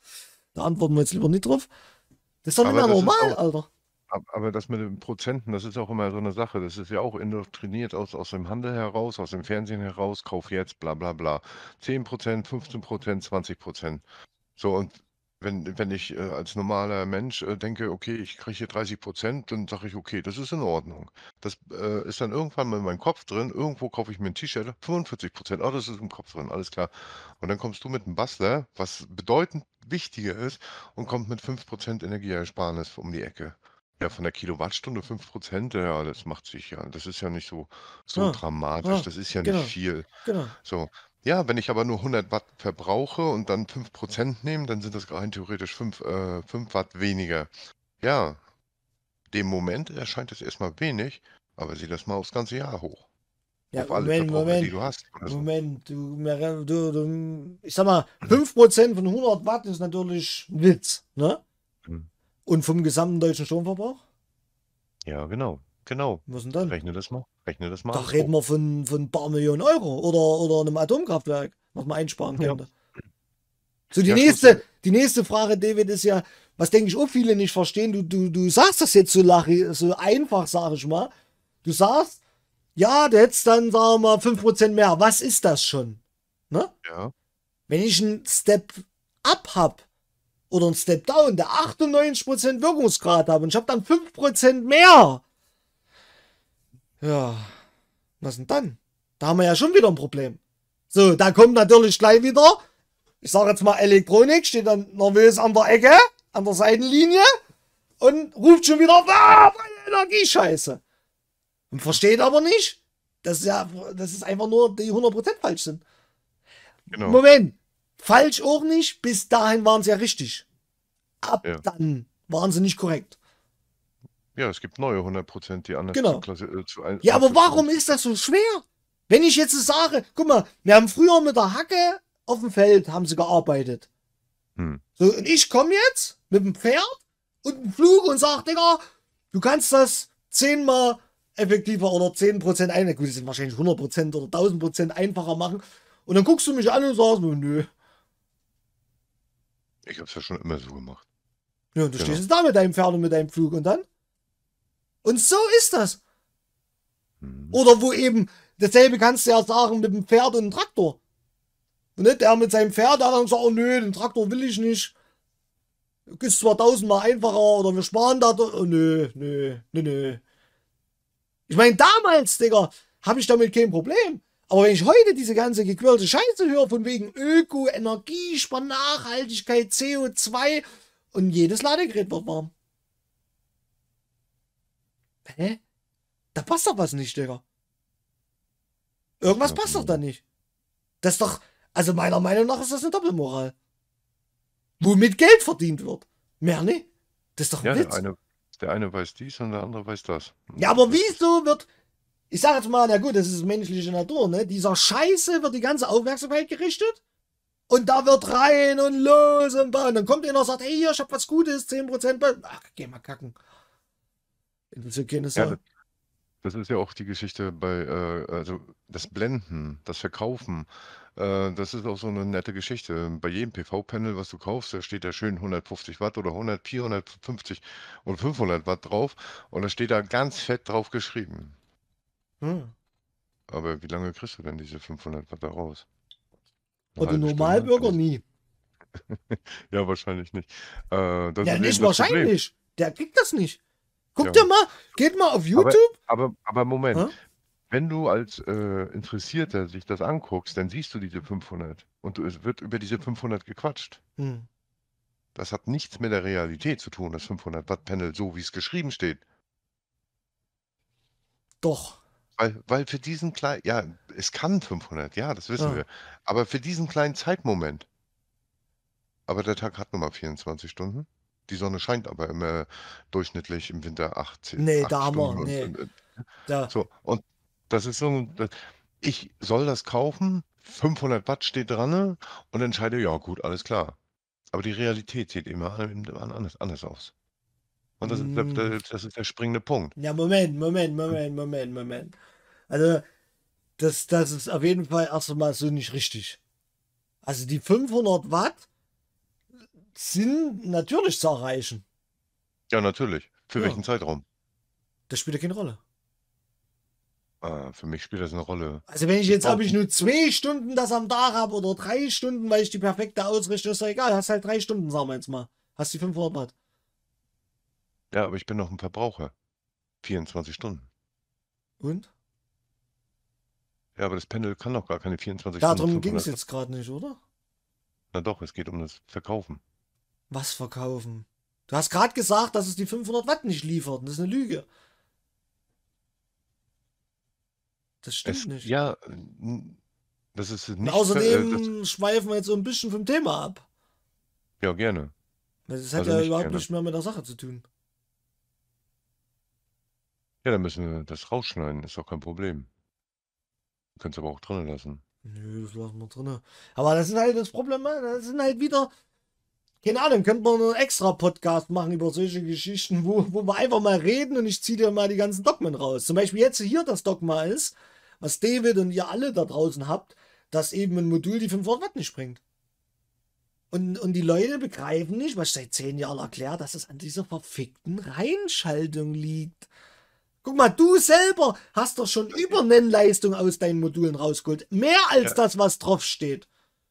da antworten wir jetzt lieber nicht drauf. Das ist doch nicht mehr normal, Alter aber das mit den Prozenten, das ist auch immer so eine Sache. Das ist ja auch indoktriniert aus aus dem Handel heraus, aus dem Fernsehen heraus: „Kauf jetzt, bla bla bla.“ 10 15 20 So und wenn wenn ich, äh, als normaler Mensch, äh, denke: „Okay, ich kriege hier 30 %“, dann sage ich: „Okay, das ist in Ordnung.“ Das, äh, ist dann irgendwann mal in meinem Kopf drin. Irgendwo kaufe ich mir ein T-Shirt, 45 Oh, ah, das ist im Kopf drin, alles klar. Und dann kommst du mit einem Bastler, was bedeutend wichtiger ist und kommt mit 5 Energieersparnis um die Ecke. Ja, von der Kilowattstunde 5 ja, das macht sich ja das ist ja nicht so so Ah, dramatisch, ah, das ist ja nicht genau, viel. genau. So. Ja, wenn ich aber nur 100 Watt verbrauche und dann 5 nehme, dann sind das rein theoretisch 5, äh 5 W weniger. Ja, dem Moment erscheint es erstmal wenig, aber sieh das mal aufs ganze Jahr hoch. Ja, Auf alle Moment, Verbraucher, die du hast oder Moment, du, du, du ich sag mal, 5 von 100 Watt ist natürlich Witz, ne? Und vom gesamten deutschen Stromverbrauch? Ja, genau. Genau. Was denn dann? Rechne das mal. Rechne das mal. Da reden wir von, von ein paar Millionen Euro oder, oder einem Atomkraftwerk, was man einsparen könnte. Ja. So, die, ja, nächste, die nächste Frage, David, ist ja, was denke ich auch viele nicht verstehen, du, du, du sagst das jetzt so, lach, so einfach, sage ich mal. Du sagst, ja, du hättest dann, sagen wir mal, 5% mehr. Was ist das schon? Ne? Ja. Wenn ich einen Step up habe, oder ein Step Down, der 98% Wirkungsgrad hat und ich habe dann 5% mehr. Ja, was denn dann? Da haben wir ja schon wieder ein Problem. So, da kommt natürlich gleich wieder, ich sage jetzt mal Elektronik, steht dann nervös an der Ecke, an der Seitenlinie und ruft schon wieder, ah, Energiescheiße. Und versteht aber nicht, dass ja, das ist einfach nur die 100% falsch sind. Genau. Moment, Falsch auch nicht, bis dahin waren sie ja richtig. Ab ja. dann waren sie nicht korrekt. Ja, es gibt neue 100%, die anders genau. zu, Klasse, äh, zu ein, Ja, aber warum ist das so schwer? Wenn ich jetzt sage, guck mal, wir haben früher mit der Hacke auf dem Feld haben sie gearbeitet. Hm. So, und ich komme jetzt mit dem Pferd und dem Flug und sage, Digga, du kannst das zehnmal effektiver oder 10% Prozent, gut, das sind wahrscheinlich 100% oder 1000% einfacher machen. Und dann guckst du mich an und sagst, nö, ich habe es ja schon immer so gemacht. Ja, und du genau. stehst jetzt da mit deinem Pferd und mit deinem Flug und dann? Und so ist das. Mhm. Oder wo eben, dasselbe kannst du ja sagen mit dem Pferd und dem Traktor. Und nicht der mit seinem Pferd, der dann sagt, oh nö, den Traktor will ich nicht. Ist zwar tausendmal einfacher oder wir sparen da, oh nö, nö, nö, nö. Ich meine, damals, Digga, habe ich damit kein Problem. Aber wenn ich heute diese ganze gequirlte Scheiße höre, von wegen Öko, Energie, Nachhaltigkeit, CO2 und jedes Ladegerät wird warm. Hä? Da passt doch was nicht, Digga. Irgendwas passt doch da nicht. Das ist doch, also meiner Meinung nach ist das eine Doppelmoral. Womit Geld verdient wird. Mehr nicht. Das ist doch ein ja, Witz. Der eine, der eine weiß dies und der andere weiß das. Ja, aber wieso wird ich sage jetzt mal, na gut, das ist menschliche Natur, ne? Dieser Scheiße wird die ganze Aufmerksamkeit gerichtet und da wird rein und los und, und dann kommt einer und sagt, hey, hier, ich hab was Gutes, 10% bei. Ach, geh mal kacken. Interessiert keine Sau. Ja, das ist ja auch die Geschichte bei, äh, also das Blenden, das Verkaufen. Äh, das ist auch so eine nette Geschichte. Bei jedem PV-Panel, was du kaufst, da steht da schön 150 Watt oder 100, 450 und 500 Watt drauf. Und da steht da ganz fett drauf geschrieben. Hm. Aber wie lange kriegst du denn diese 500 Watt da raus? Eine Und ein Normalbürger nie. ja, wahrscheinlich nicht. Äh, ja, nicht wahrscheinlich. Problem. Der kriegt das nicht. Guck ja. dir mal, geht mal auf YouTube. Aber, aber, aber Moment. Hm? Wenn du als äh, Interessierter sich das anguckst, dann siehst du diese 500 und es wird über diese 500 gequatscht. Hm. Das hat nichts mit der Realität zu tun, das 500 Watt Panel, so wie es geschrieben steht. Doch. Weil, weil für diesen kleinen, ja, es kann 500, ja, das wissen Ja. wir. Aber für diesen kleinen Zeitmoment. Aber der Tag hat nur mal 24 Stunden. Die Sonne scheint aber immer äh, durchschnittlich im Winter 18. Nee, da haben wir, Nee. und, und Da so. Und das ist so, ich soll das kaufen, 500 Watt steht dran ne, und entscheide, ja gut, alles klar. Aber die Realität sieht immer anders anders aus. Und das, mm. ist der, das ist der springende Punkt. Ja, Moment, Moment, hm. Moment, Moment, Moment. Also, das, das ist auf jeden Fall erstmal so nicht richtig. Also, die 500 Watt sind natürlich zu erreichen. Ja, natürlich. Für ja. welchen Zeitraum? Das spielt ja keine Rolle. Ah, für mich spielt das eine Rolle. Also wenn ich jetzt, ob ich nur zwei Stunden das am Tag habe oder drei Stunden, weil ich die perfekte ausrichte, ist doch egal. Hast halt drei Stunden, sagen wir jetzt mal. Hast die 500 Watt. Ja, aber ich bin noch ein Verbraucher. 24 Stunden. Und? Ja, aber das Pendel kann doch gar keine 24 Darum Stunden. ging es jetzt gerade nicht, oder? Na doch, es geht um das Verkaufen. Was verkaufen? Du hast gerade gesagt, dass es die 500 Watt nicht liefert. Das ist eine Lüge. Das stimmt Es, nicht. ja, das ist nicht. Und äh, außerdem schweifen wir jetzt so ein bisschen vom Thema ab. ja, gerne. das hat Also ja nicht überhaupt gerne. nichts mehr mit der Sache zu tun. Ja, dann müssen wir das rausschneiden, ist doch kein Problem. Du kannst aber auch drin lassen. Nö, das lassen wir drin. Aber das ist halt das Problem, ne? das sind halt wieder. Keine Ahnung, könnte man einen extra Podcast machen über solche Geschichten, wo, wo wir einfach mal reden und ich ziehe dir mal die ganzen Dogmen raus. Zum Beispiel jetzt hier das Dogma ist, was David und ihr alle da draußen habt, dass eben ein Modul die 500 Watt nicht bringt. Und, und die Leute begreifen nicht, was ich seit zehn Jahren erklärt, dass es an dieser verfickten Reinschaltung liegt. Guck mal, du selber hast doch schon über Nennleistung aus deinen Modulen rausgeholt. Mehr als ja. das, was draufsteht.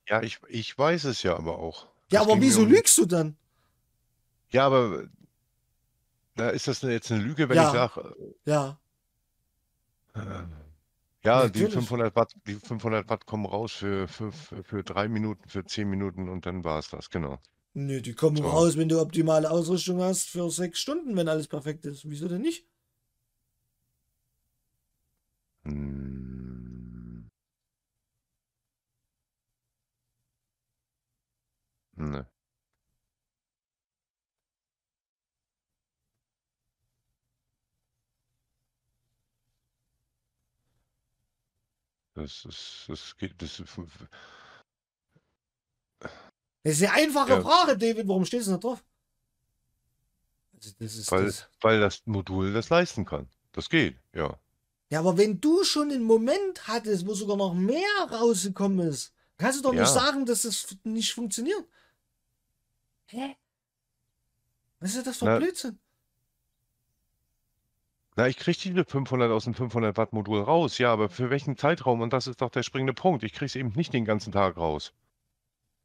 Ja, ich, ich weiß es ja aber auch. Ja, das aber wieso um... lügst du dann? Ja, aber na, ist das jetzt eine Lüge, wenn ja. ich sage. Ja. Äh, ja, die 500, Watt, die 500 Watt kommen raus für, für, für drei Minuten, für zehn Minuten und dann war es das, genau. Nö, die kommen so. raus, wenn du optimale Ausrüstung hast, für sechs Stunden, wenn alles perfekt ist. Wieso denn nicht? Hm. Ne. Das ist, das geht, das ist, Das ist eine einfache Ja. Frage, David. Warum stehst du noch drauf? Also, das ist weil, das. weil das Modul das leisten kann. Das geht, ja. Ja, aber wenn du schon einen Moment hattest, wo sogar noch mehr rausgekommen ist, kannst du doch ja. nicht sagen, dass das nicht funktioniert. Hä? Was ist das für Na, Blödsinn? Na, ich kriege die 500 aus dem 500 Watt Modul raus, ja, aber für welchen Zeitraum? Und das ist doch der springende Punkt. Ich kriege es eben nicht den ganzen Tag raus.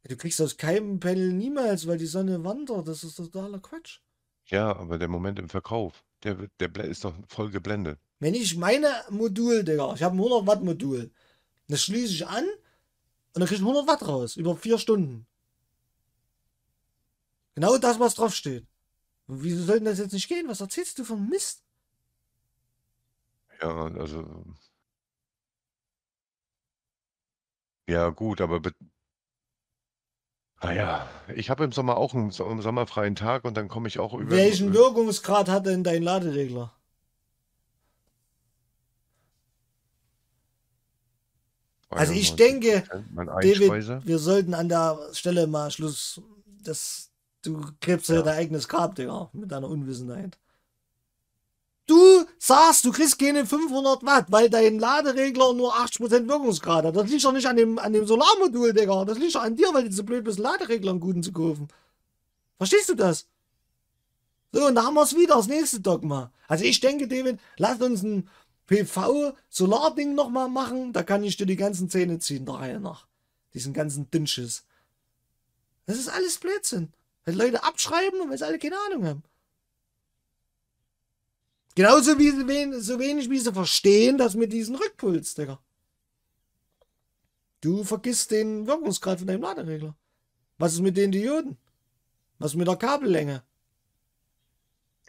Du kriegst aus keinem Panel niemals, weil die Sonne wandert. Das ist totaler Quatsch. Ja, aber der Moment im Verkauf, der, der ist doch voll geblendet. Wenn ich meine Modul, Digga, ich habe ein 100 Watt Modul, das schließe ich an und dann kriege ich 100 Watt raus, über vier Stunden. Genau das, was draufsteht. Und wieso sollte das jetzt nicht gehen? Was erzählst du von Mist? Ja, also. Ja, gut, aber. Naja, ah ich habe im Sommer auch einen sommerfreien Tag und dann komme ich auch über. Welchen Wirkungsgrad hat denn dein Laderegler? Also ich denke, David, wir sollten an der Stelle mal Schluss, dass du kriegst ja dein eigenes Grab, Digga, mit deiner Unwissenheit. Du sagst, du kriegst keine 500 Watt, weil dein Laderegler nur 80% Wirkungsgrad hat. Das liegt doch nicht an dem, an dem Solarmodul, Digga. Das liegt doch an dir, weil du so blöd bist, Laderegler einen guten zu kaufen. Verstehst du das? So, und da haben wir es wieder, das nächste Dogma. Also ich denke, David, lass uns ein PV-Solarding nochmal machen, da kann ich dir die ganzen Zähne ziehen, der Reihe nach. Diesen ganzen Dünnschiss. Das ist alles Blödsinn. Weil Leute abschreiben, weil sie alle keine Ahnung haben. Genauso wie sie wen so wenig wie sie verstehen, dass mit diesen Rückpuls, Digga. Du vergisst den Wirkungsgrad von deinem Laderegler. Was ist mit den Dioden? Was ist mit der Kabellänge?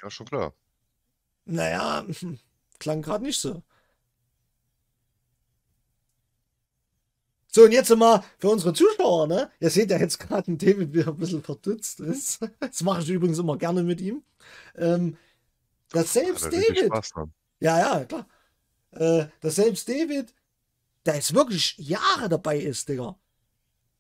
Ja, schon klar. Naja, hm. Klang gerade nicht so. So, und jetzt mal für unsere Zuschauer, ne? Ihr seht ja jetzt gerade einen David, wie er ein bisschen verdutzt ist. Das mache ich übrigens immer gerne mit ihm. Ähm, dass selbst ja, David. Ja, ja, klar. Äh, dass selbst David, der jetzt wirklich Jahre dabei ist, Digga.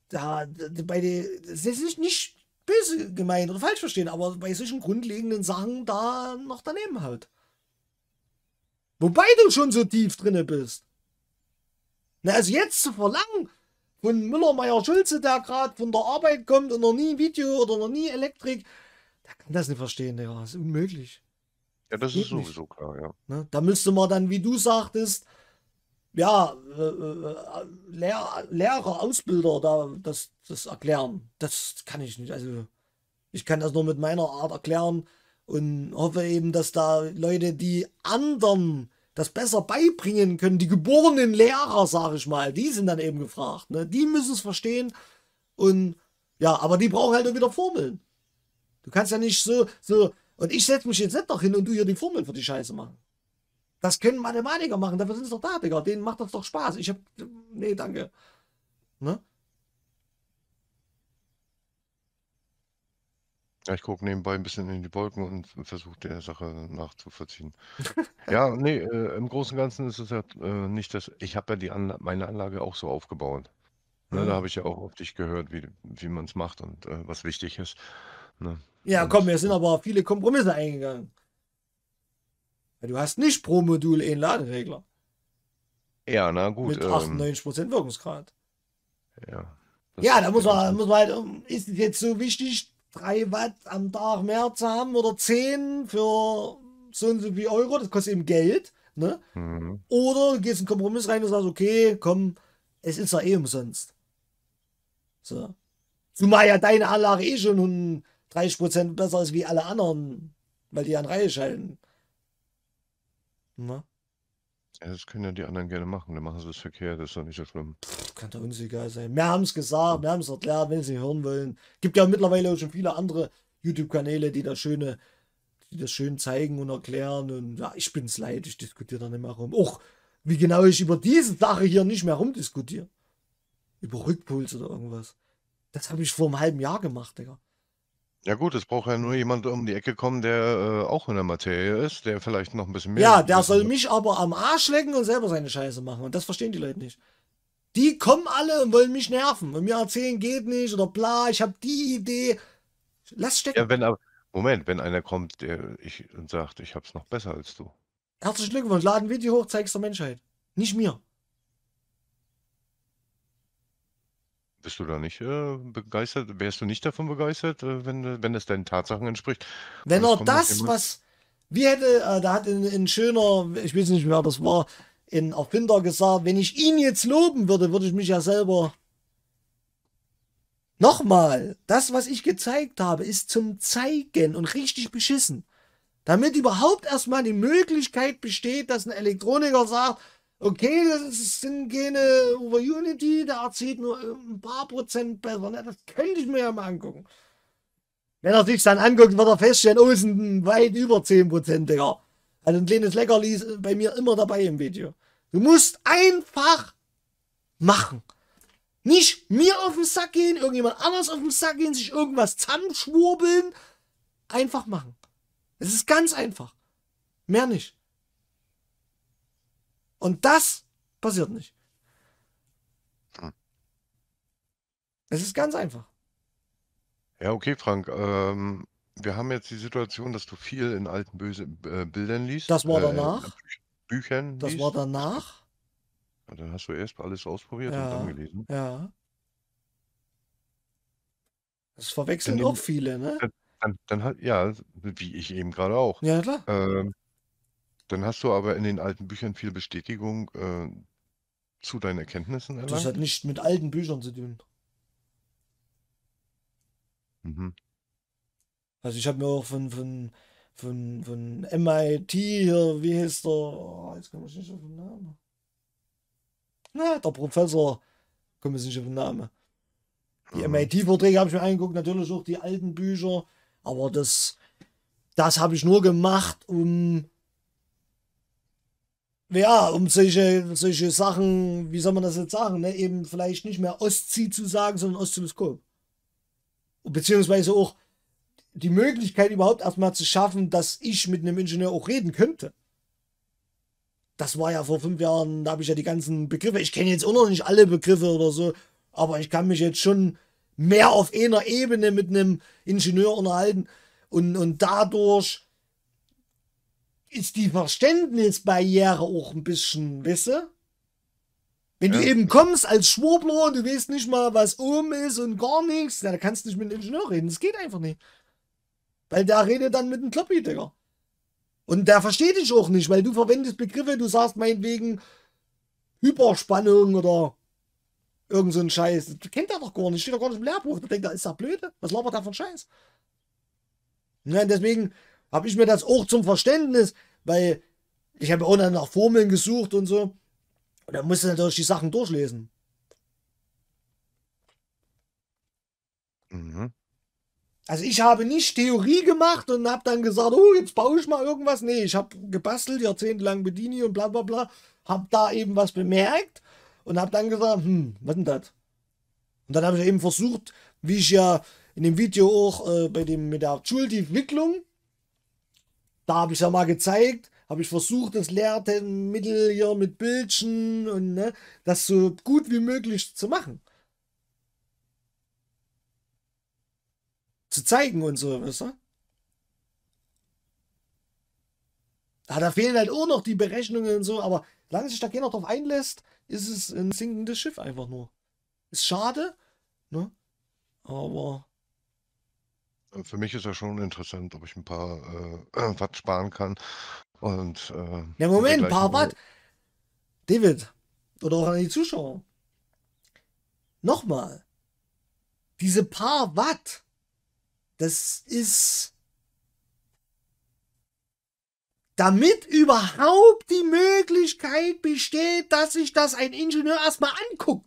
Da, bei den, das ist nicht böse gemeint oder falsch verstehen, aber bei solchen grundlegenden Sachen da noch daneben halt. Wobei du schon so tief drinne bist. Na, also jetzt zu verlangen von Müller-Meyer-Schulze, der gerade von der Arbeit kommt und noch nie Video oder noch nie Elektrik, der kann das nicht verstehen, ja, das ist unmöglich. Ja, das Geht ist sowieso nicht. klar, ja. Na, ne, da müsste man dann, wie du sagtest, ja, äh, äh, äh Lehrer, Ausbilder da das, das erklären. Das kann ich nicht. Also, ich kann das nur mit meiner Art erklären und hoffe eben, dass da Leute, die anderen das besser beibringen können. Die geborenen Lehrer, sage ich mal, die sind dann eben gefragt. Ne? Die müssen es verstehen. Und ja, aber die brauchen halt auch wieder Formeln. Du kannst ja nicht so, so, und ich setze mich jetzt nicht noch hin und du hier die Formeln für die Scheiße machen. Das können Mathematiker machen, dafür sind sie doch da, Digga. Denen macht das doch Spaß. Ich hab, nee, danke. Ne? Ja, ich gucke nebenbei ein bisschen in die Wolken und versuche der Sache nachzuvollziehen. ja, nee, äh, im Großen und Ganzen ist es ja äh, nicht dass Ich habe ja die Anla meine Anlage auch so aufgebaut. Ne, Da mhm. habe ich ja auch auf dich gehört, wie, wie man es macht und äh, was wichtig ist. Ne? Ja, komm, wir sind aber viele Kompromisse eingegangen. Du hast nicht pro Modul einen Laderegler ja, na gut, mit ähm, Wirkungsgrad. ja, Ja, da muss man, muss man halt, ähm, ist es jetzt so wichtig, 3 Watt am Tag mehr zu haben oder 10 für so und so viel Euro, das kostet eben Geld. Ne? Mhm. Oder du gehst einen Kompromiss rein und sagst, okay, komm, es ist ja eh umsonst. So. Zumal ja deine Anlage eh schon 30% besser ist wie alle anderen, weil die an Reihe schalten. Na? Ne? Ja, das können ja die anderen gerne machen, dann machen sie das verkehrt, das ist doch nicht so schlimm. Pff, kann uns egal sein. Wir haben es gesagt, wir haben es erklärt, wenn sie hören wollen. Gibt ja mittlerweile auch schon viele andere YouTube-Kanäle, die das schöne, die das schön zeigen und erklären. Und ja, ich bin's leid, ich diskutiere da nicht mehr rum. Och, wie genau ich über diese Sache hier nicht mehr rumdiskutiere. Über Rückpuls oder irgendwas. Das habe ich vor einem halben Jahr gemacht, Digga. Ja gut, es braucht ja nur jemand um die Ecke kommen, der äh, auch in der Materie ist, der vielleicht noch ein bisschen mehr. Ja, der soll mich aber am Arsch lecken und selber seine Scheiße machen. Und das verstehen die Leute nicht. Die kommen alle und wollen mich nerven und mir erzählen, geht nicht oder bla, ich habe die Idee. Lass stecken. Ja, wenn, Moment, wenn einer kommt der, ich, und sagt, ich hab's noch besser als du. Herzlichen Glückwunsch, lad ein Video hoch, zeig's der Menschheit. Nicht mir. Bist du da nicht äh, begeistert? Wärst du nicht davon begeistert, äh, wenn, wenn das deinen Tatsachen entspricht? Wenn er das, was wie hätte, äh, da hat ein, ein schöner, ich weiß nicht mehr, das war ein Erfinder gesagt, wenn ich ihn jetzt loben würde, würde ich mich ja selber Nochmal, das, was ich gezeigt habe, ist zum Zeigen und richtig beschissen. Damit überhaupt erstmal die Möglichkeit besteht, dass ein Elektroniker sagt, Okay, das sind keine Over-Unity, der erzählt nur ähm, ein paar Prozent besser. Na, das könnte ich mir ja mal angucken. Wenn er sich dann anguckt, wird er feststellen, oh, sind weit über 10 Prozent, Digga. Also ein kleines Leckerli ist äh, bei mir immer dabei im Video. Du musst einfach machen. Nicht mir auf den Sack gehen, irgendjemand anders auf den Sack gehen, sich irgendwas zusammenschwurbeln. Einfach machen. Es ist ganz einfach. Mehr nicht. Und das passiert nicht. Hm. Es ist ganz einfach. Ja, okay, Frank. Ähm, wir haben jetzt die Situation, dass du viel in alten böse äh, Bildern liest. Das war äh, danach. Äh, Büchern. Das liest. war danach. Und dann hast du erst alles ausprobiert ja, und dann gelesen. Ja. Das verwechseln auch viele, ne? Dann, dann, dann, halt, ja, wie ich eben gerade auch. Ja, klar. Ähm, dann hast du aber in den alten Büchern viel Bestätigung äh, zu deinen Erkenntnissen erlangt. Das hat nicht mit alten Büchern zu tun. Mhm. Also ich habe mir auch von, von, von, von MIT hier, wie heißt der? Oh, jetzt komme ich nicht auf den Namen. Na, der Professor, komme ich nicht auf den Namen. Die mhm. MIT-Vorträge habe ich mir angeguckt, natürlich auch die alten Bücher, aber das, das habe ich nur gemacht, um ja, um solche, solche Sachen, wie soll man das jetzt sagen, ne? eben vielleicht nicht mehr Ostsee zu sagen, sondern Oszilloskop. Beziehungsweise auch die Möglichkeit überhaupt erstmal zu schaffen, dass ich mit einem Ingenieur auch reden könnte. Das war ja vor fünf Jahren, da habe ich ja die ganzen Begriffe. Ich kenne jetzt auch noch nicht alle Begriffe oder so, aber ich kann mich jetzt schon mehr auf einer Ebene mit einem Ingenieur unterhalten und, und dadurch ist die Verständnisbarriere auch ein bisschen, weißt du? Wenn ja. du eben kommst als Schwurbler und du weißt nicht mal, was oben ist und gar nichts, na, da kannst du nicht mit einem Ingenieur reden. Das geht einfach nicht. Weil der redet dann mit einem Kloppy, Digga. Und der versteht dich auch nicht, weil du verwendest Begriffe, du sagst meinetwegen Hyperspannung oder irgend so ein Scheiß. Das kennt er doch gar nicht, steht doch gar nicht im Lehrbuch. Da denkt er, ist der blöde? Was labert der von Scheiß? Ja, deswegen, habe ich mir das auch zum Verständnis, weil ich habe auch dann nach Formeln gesucht und so. Und dann musst du natürlich die Sachen durchlesen. Mhm. Also ich habe nicht Theorie gemacht und habe dann gesagt, oh, jetzt baue ich mal irgendwas. Nee, ich habe gebastelt, jahrzehntelang Bedini und bla bla bla. Habe da eben was bemerkt und habe dann gesagt, hm, was denn das? Und dann habe ich eben versucht, wie ich ja in dem Video auch äh, bei dem, mit der Schulentwicklung da habe ich ja mal gezeigt, habe ich versucht, das leerte Mittel hier mit Bildchen und ne, das so gut wie möglich zu machen. Zu zeigen und so, weißt du? Ja, ah, da fehlen halt auch noch die Berechnungen und so, aber solange sich da keiner drauf einlässt, ist es ein sinkendes Schiff einfach nur. Ist schade, ne? Aber äh, für mich ist ja schon interessant, ob ich ein paar äh, Watt sparen kann. Und, äh, ja, Moment, ein paar Watt. David, oder auch an die Zuschauer. Nochmal. Diese paar Watt, das ist damit überhaupt die Möglichkeit besteht, dass sich das ein Ingenieur erstmal anguckt.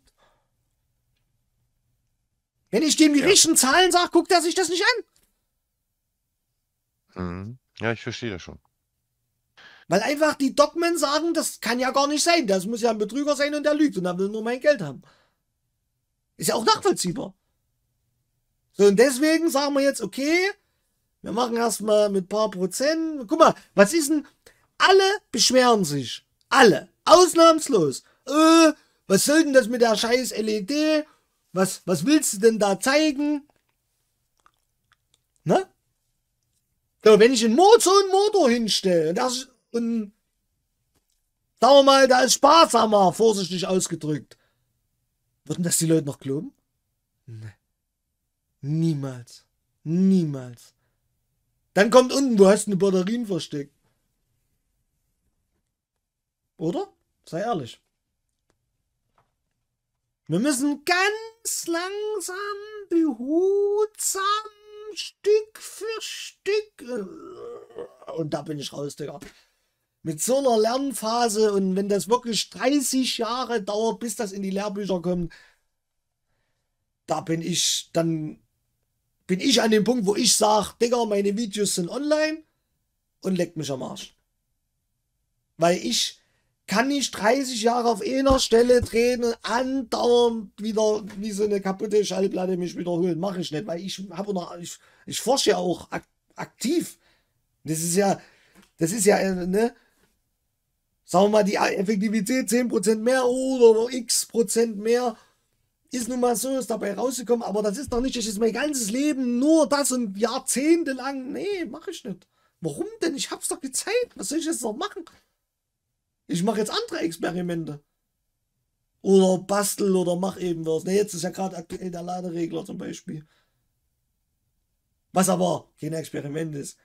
Wenn ich dem die ja. richtigen Zahlen sage, guckt er sich das nicht an. Mhm. Ja, ich verstehe das schon. Weil einfach die Dogmen sagen, das kann ja gar nicht sein. Das muss ja ein Betrüger sein und der lügt und dann will nur mein Geld haben. Ist ja auch nachvollziehbar. So, und deswegen sagen wir jetzt, okay, wir machen erstmal mit paar Prozent. Guck mal, was ist denn? Alle beschweren sich. Alle. Ausnahmslos. Äh, was soll denn das mit der scheiß LED? Was, was willst du denn da zeigen? Ne? So, wenn ich einen Motor und Motor hinstelle, das und sagen wir mal, da ist sparsamer, vorsichtig ausgedrückt. Würden das die Leute noch glauben? Nee. Niemals. Niemals. Dann kommt unten, du hast eine Batterien versteckt. Oder? Sei ehrlich. Wir müssen ganz langsam, behutsam Stück für Stück. Und da bin ich raus, Digga. Mit so einer Lernphase und wenn das wirklich 30 Jahre dauert, bis das in die Lehrbücher kommt, da bin ich, dann bin ich an dem Punkt, wo ich sage, Digga, meine Videos sind online und leck mich am Arsch. Weil ich kann ich 30 Jahre auf einer Stelle drehen und andauernd wieder wie so eine kaputte Schallplatte mich wiederholen. Mache ich nicht, weil ich habe noch, ich, ich forsche ja auch ak aktiv. Das ist ja, das ist ja, äh, ne? Sagen wir mal, die Effektivität 10% mehr oder x% mehr ist nun mal so, ist dabei rausgekommen, aber das ist doch nicht, ich ist mein ganzes Leben nur das und jahrzehntelang. Nee, mache ich nicht. Warum denn? Ich hab's doch gezeigt. Was soll ich jetzt noch machen? Ich mache jetzt andere Experimente. Oder bastel oder mach eben was. Ne, jetzt ist ja gerade aktuell der Laderegler zum Beispiel. Was aber kein Experiment ist.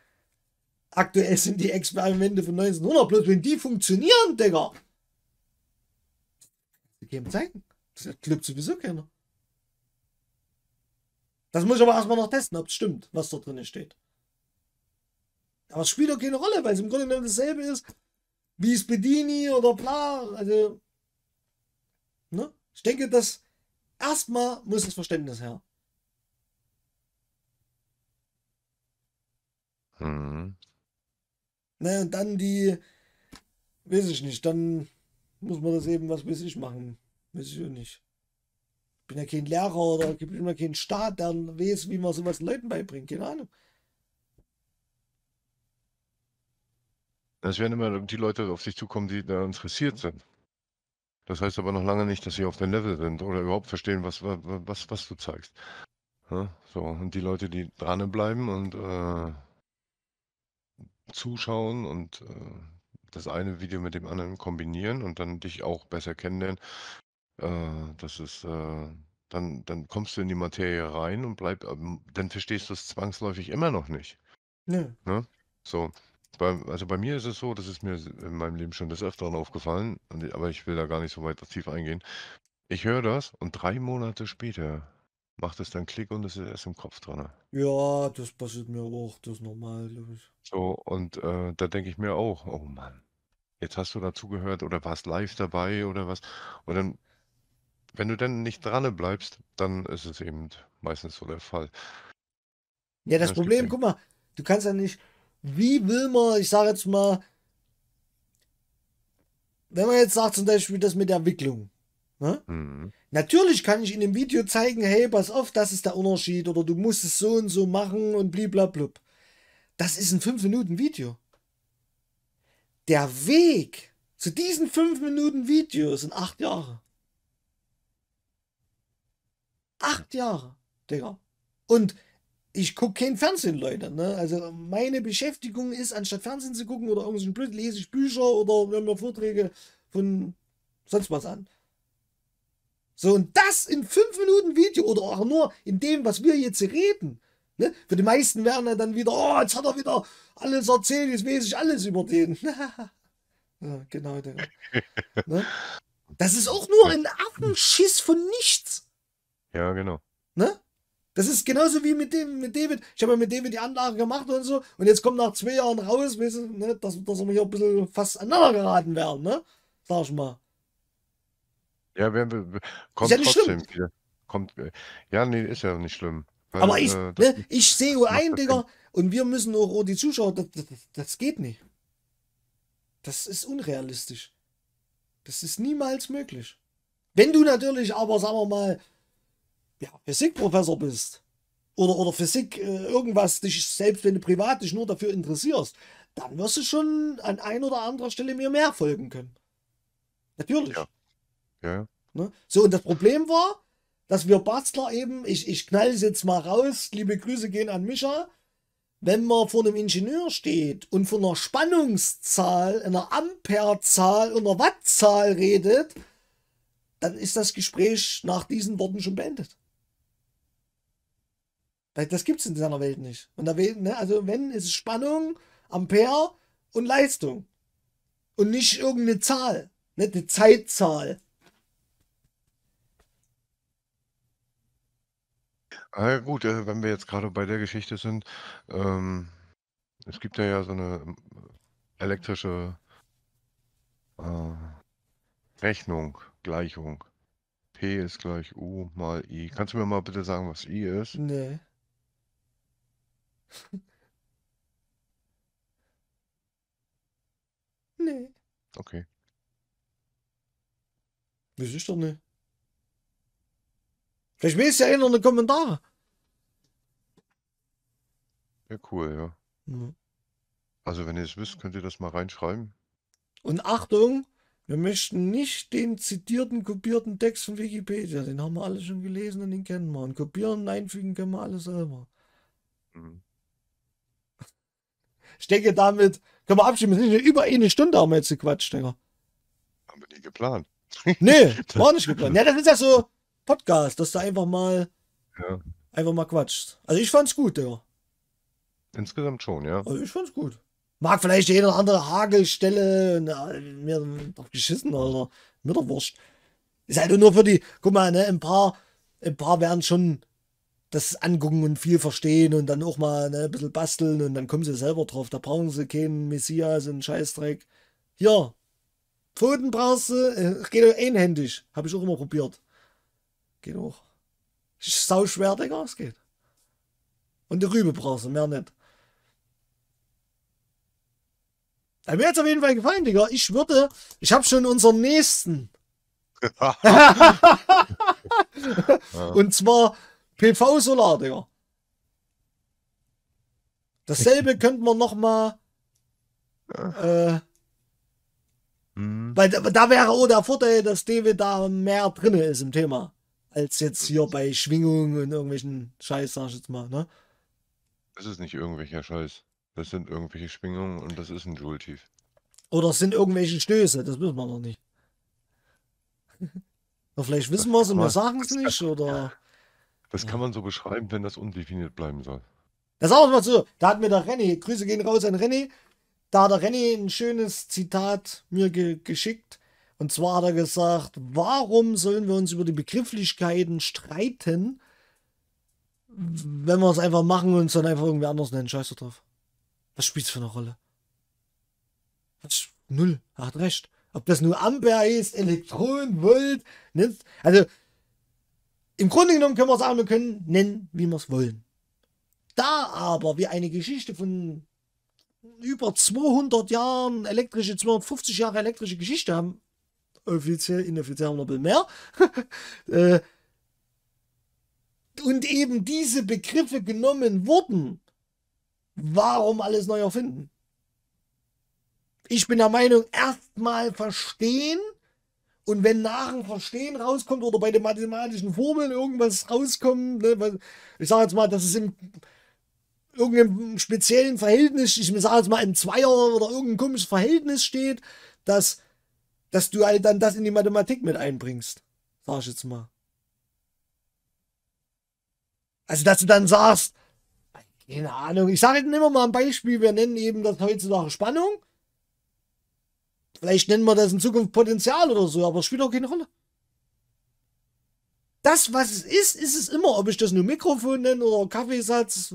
Aktuell sind die Experimente von 1900, bloß wenn die funktionieren, Digga. Die geben zeigen. Das glaubt sowieso keiner. Das muss ich aber erstmal noch testen, ob es stimmt, was da drin steht. Aber es spielt doch keine Rolle, weil es im Grunde genommen dasselbe ist, wie ist Bedini oder bla. Also, ne? Ich denke, dass erstmal muss das Verständnis her. Mhm. Ne, und dann die, weiß ich nicht, dann muss man das eben, was weiß ich, machen. Weiß ich auch nicht. Ich Bin ja kein Lehrer oder gibt immer keinen Staat, der weiß, wie man sowas Leuten beibringt. Keine Ahnung. Das werden immer die Leute auf dich zukommen, die da interessiert mhm. sind. Das heißt aber noch lange nicht, dass sie auf dem Level sind oder überhaupt verstehen, was, was, was du zeigst. Ja, ne? so, und die Leute, die dranbleiben und äh, zuschauen und äh, das eine Video mit dem anderen kombinieren und dann dich auch besser kennenlernen, äh, das ist, äh, dann, dann kommst du in die Materie rein und bleib, ähm, dann verstehst du es zwangsläufig immer noch nicht. Nee. Ja, so. Bei, also bei mir ist es so, das ist mir in meinem Leben schon des Öfteren aufgefallen, und aber ich will da gar nicht so weit tief eingehen. Ich höre das und drei Monate später macht es dann Klick und es ist erst im Kopf drin. Ja, das passiert mir auch, das ist normal, glaube ich. So, und äh, da denke ich mir auch, oh Mann, jetzt hast du dazugehört oder warst live dabei oder was. Und dann, wenn du dann nicht dran bleibst, dann ist es eben meistens so der Fall. Ja, Ne, das Problem, guck mal, du kannst ja nicht wie will man, ich sage jetzt mal, wenn man jetzt sagt zum Beispiel das mit der Wicklung, ne? Mhm. Natürlich kann ich in dem Video zeigen, hey, pass auf, das ist der Unterschied oder du musst es so und so machen und blablabla. Das ist ein 5-Minuten-Video. Der Weg zu diesen 5 minuten videos sind 8 Jahre. 8 Jahre, Digga. Und ich gucke kein Fernsehen, Leute. Ne? Also meine Beschäftigung ist, anstatt Fernsehen zu gucken oder irgendwelchen Blöd, lese ich Bücher oder höre mir Vorträge von sonst was an. So, und das in fünf Minuten Video oder auch nur in dem, was wir jetzt reden. Ne? Für die meisten werden ja dann wieder, oh, jetzt hat er wieder alles erzählt, jetzt weiß ich alles über den. ja, genau, der. ne? Das ist auch nur ein Affenschiss von nichts. Ja, genau. Ne? Das ist genauso wie mit dem, mit David. Ich habe ja mit David die Anlage gemacht und so. Und jetzt kommt nach zwei Jahren raus, weißt du, ne, dass, dass wir hier ein bisschen fast aneinander geraten werden, ne? Sag ich mal. Ja, wenn wir, kommt ja trotzdem. Schlimm. Kommt, äh, ja, nee, ist ja nicht schlimm. Weil, Aber ich, äh, ne, ich sehe ein, Digga, und wir müssen auch, auch die Zuschauer, das, das, das geht nicht. Das ist unrealistisch. Das ist niemals möglich. Wenn du natürlich aber, sagen wir mal, ja, Physikprofessor bist oder, oder Physik äh, irgendwas dich, selbst wenn du privat dich nur dafür interessierst, dann wirst du schon an ein oder anderer Stelle mir mehr folgen können. Natürlich. Ja. ja. Ne? So, und das Problem war, dass wir Bastler eben, ich, ich knall es jetzt mal raus, liebe Grüße gehen an Micha, wenn man vor einem Ingenieur steht und von einer Spannungszahl, einer Amperezahl und einer Wattzahl redet, dann ist das Gespräch nach diesen Worten schon beendet. Das gibt es in seiner Welt nicht. Und da wählt, ne, also wenn, ist Spannung, Ampere und Leistung. Und nicht irgendeine Zahl, nicht ne, eine Zeitzahl. Ah, gut, äh, wenn wir jetzt gerade bei der Geschichte sind, ähm, es gibt ja, ja so eine ähm, elektrische äh, Rechnung, Gleichung. P ist gleich U mal I. Kannst du mir mal bitte sagen, was I ist? Nee. Nee. Okay. Das ist doch nicht. Vielleicht weiß ja einer in den Kommentaren. Ja, cool, ja. Mhm. Also, wenn ihr es wisst, könnt ihr das mal reinschreiben. Und Achtung, wir möchten nicht den zitierten, kopierten Text von Wikipedia. Den haben wir alle schon gelesen und den kennen wir. Und kopieren und einfügen können wir alle selber. Mhm. Ich denke, damit können wir abstimmen. Wir sind über eine Stunde haben wir jetzt gequatscht, Digga. Haben wir nie geplant. nee, war nicht geplant. Ja, das ist ja so Podcast, dass du einfach mal ja. einfach mal quatscht. Also ich fand's gut, Digga. Insgesamt schon, ja. Also ich fand's gut. Mag vielleicht jeder andere Hagelstelle, na, mir doch geschissen, oder mir doch wurscht. Ist halt nur für die, guck mal, ne, ein paar, ein paar werden schon das angucken und viel verstehen und dann auch mal ne, ein bisschen basteln und dann kommen sie selber drauf. Da brauchen sie keinen Messias und Scheißdreck. Hier, Pfoten brauchst du, äh, geht auch einhändig. Habe ich auch immer probiert. Geht auch. Ist sau schwer, Digga, es geht. Und die Rübe brauchst du, mehr nicht. Da mir jetzt auf jeden Fall gefallen, Digga. Ich würde, ich habe schon unseren nächsten. und zwar PV-Solar, Digga. Dasselbe könnte man nochmal. Äh, mhm. Weil da, da wäre auch oh, der Vorteil, dass David da mehr drin ist im Thema. Als jetzt hier bei Schwingungen und irgendwelchen Scheiß, sag ich jetzt mal, ne? Das ist nicht irgendwelcher Scheiß. Das sind irgendwelche Schwingungen und das ist ein Joule-Tief. Oder es sind irgendwelche Stöße, das wissen wir noch nicht. vielleicht wissen wir es und wir sagen es nicht, oder? Das kann man so beschreiben, wenn das undefiniert bleiben soll. Das auch mal so. Da hat mir der René, Grüße gehen raus an René, da hat der René ein schönes Zitat mir ge geschickt. Und zwar hat er gesagt, warum sollen wir uns über die Begrifflichkeiten streiten, wenn wir es einfach machen und es dann einfach irgendwie anders nennen? Scheiße drauf. Was spielt es für eine Rolle? Was? Null. Er hat recht. Ob das nur Ampere ist, Elektronen, Volt, nimmst. Ne? also im Grunde genommen können wir sagen, wir können nennen, wie wir es wollen. Da aber wir eine Geschichte von über 200 Jahren elektrische, 250 Jahre elektrische Geschichte haben, offiziell, inoffiziell noch ein bisschen mehr, äh, und eben diese Begriffe genommen wurden, warum alles neu erfinden? Ich bin der Meinung, erstmal verstehen, und wenn nach dem Verstehen rauskommt oder bei den mathematischen Formeln irgendwas rauskommt, ne, ich sage jetzt mal, dass es in irgendeinem speziellen Verhältnis, ich sage jetzt mal im Zweier oder irgendein komisches Verhältnis steht, dass, dass du halt dann das in die Mathematik mit einbringst. sage ich jetzt mal. Also, dass du dann sagst, keine Ahnung, ich sage jetzt immer mal ein Beispiel, wir nennen eben das heutzutage Spannung. Vielleicht nennen wir das in Zukunft Potenzial oder so, aber es spielt auch keine Rolle. Das, was es ist, ist es immer. Ob ich das nur Mikrofon nenne oder Kaffeesatz,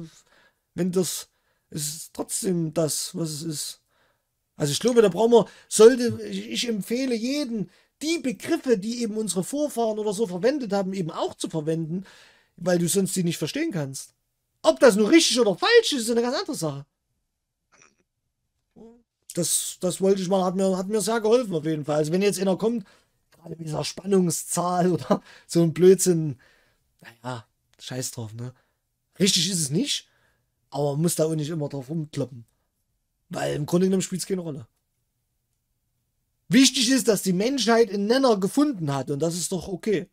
wenn das ist trotzdem das, was es ist. Also ich glaube, da brauchen wir, sollte, ich empfehle jeden, die Begriffe, die eben unsere Vorfahren oder so verwendet haben, eben auch zu verwenden, weil du sonst die nicht verstehen kannst. Ob das nur richtig oder falsch ist, ist eine ganz andere Sache das, das wollte ich mal, hat mir, hat mir sehr geholfen auf jeden Fall. Also wenn jetzt einer kommt, gerade mit dieser Spannungszahl oder so ein Blödsinn, naja, scheiß drauf, ne? Richtig ist es nicht, aber man muss da auch nicht immer drauf rumkloppen. Weil im Grunde genommen spielt es keine Rolle. Wichtig ist, dass die Menschheit einen Nenner gefunden hat und das ist doch okay.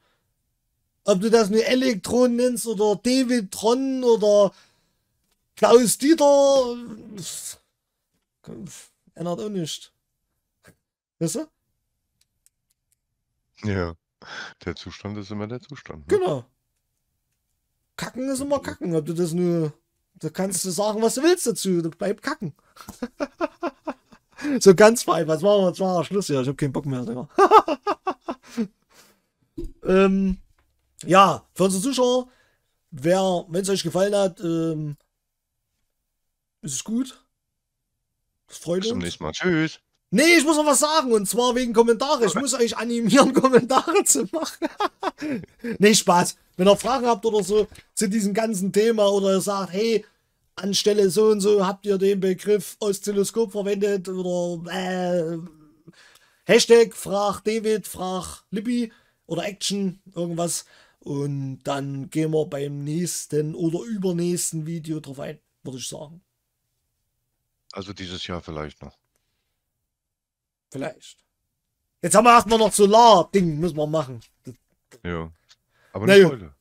Ob du das nur Elektron nennst oder David Tron oder Klaus Dieter. Pff ändert auch nichts. Weißt du? Ja, der Zustand ist immer der Zustand. Ne? Genau. Kacken ist immer Kacken. Ob du das nur. Da kannst du sagen, was du willst dazu. Du bleibst kacken. so ganz frei. Was machen wir? Jetzt machen wir Schluss hier. Ich habe keinen Bock mehr. ähm, ja, für unsere Zuschauer, wenn es euch gefallen hat, ähm, ist es gut. Freut Bis zum nächsten Mal. Tschüss. Nee, ich muss noch was sagen und zwar wegen Kommentare. Ich muss euch animieren, Kommentare zu machen. nee, Spaß. Wenn ihr Fragen habt oder so zu diesem ganzen Thema oder ihr sagt, hey, anstelle so und so habt ihr den Begriff Oszilloskop verwendet oder äh, Hashtag frag David, frag Libby oder Action, irgendwas. Und dann gehen wir beim nächsten oder übernächsten Video drauf ein, würde ich sagen. Also dieses Jahr vielleicht noch. Vielleicht. Jetzt haben wir erstmal noch Solar-Ding, müssen wir machen. Ja. Aber nicht heute.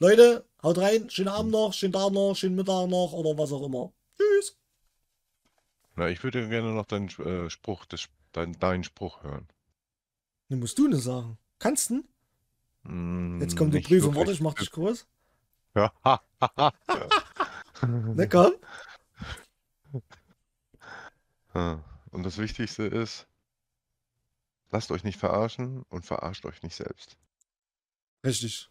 Leute, haut rein. Schönen Abend noch, schönen Tag noch, schönen Mittag noch oder was auch immer. Tschüss. Na, ich würde gerne noch deinen äh, Spruch, das, dein, deinen Spruch hören. Den musst du eine sagen. Kannst du? Mm, Jetzt kommt die Prüfung. Warte, ich mach dich groß. Ja. ja. Na komm. Ah, und das Wichtigste ist, lasst euch nicht verarschen und verarscht euch nicht selbst. Richtig.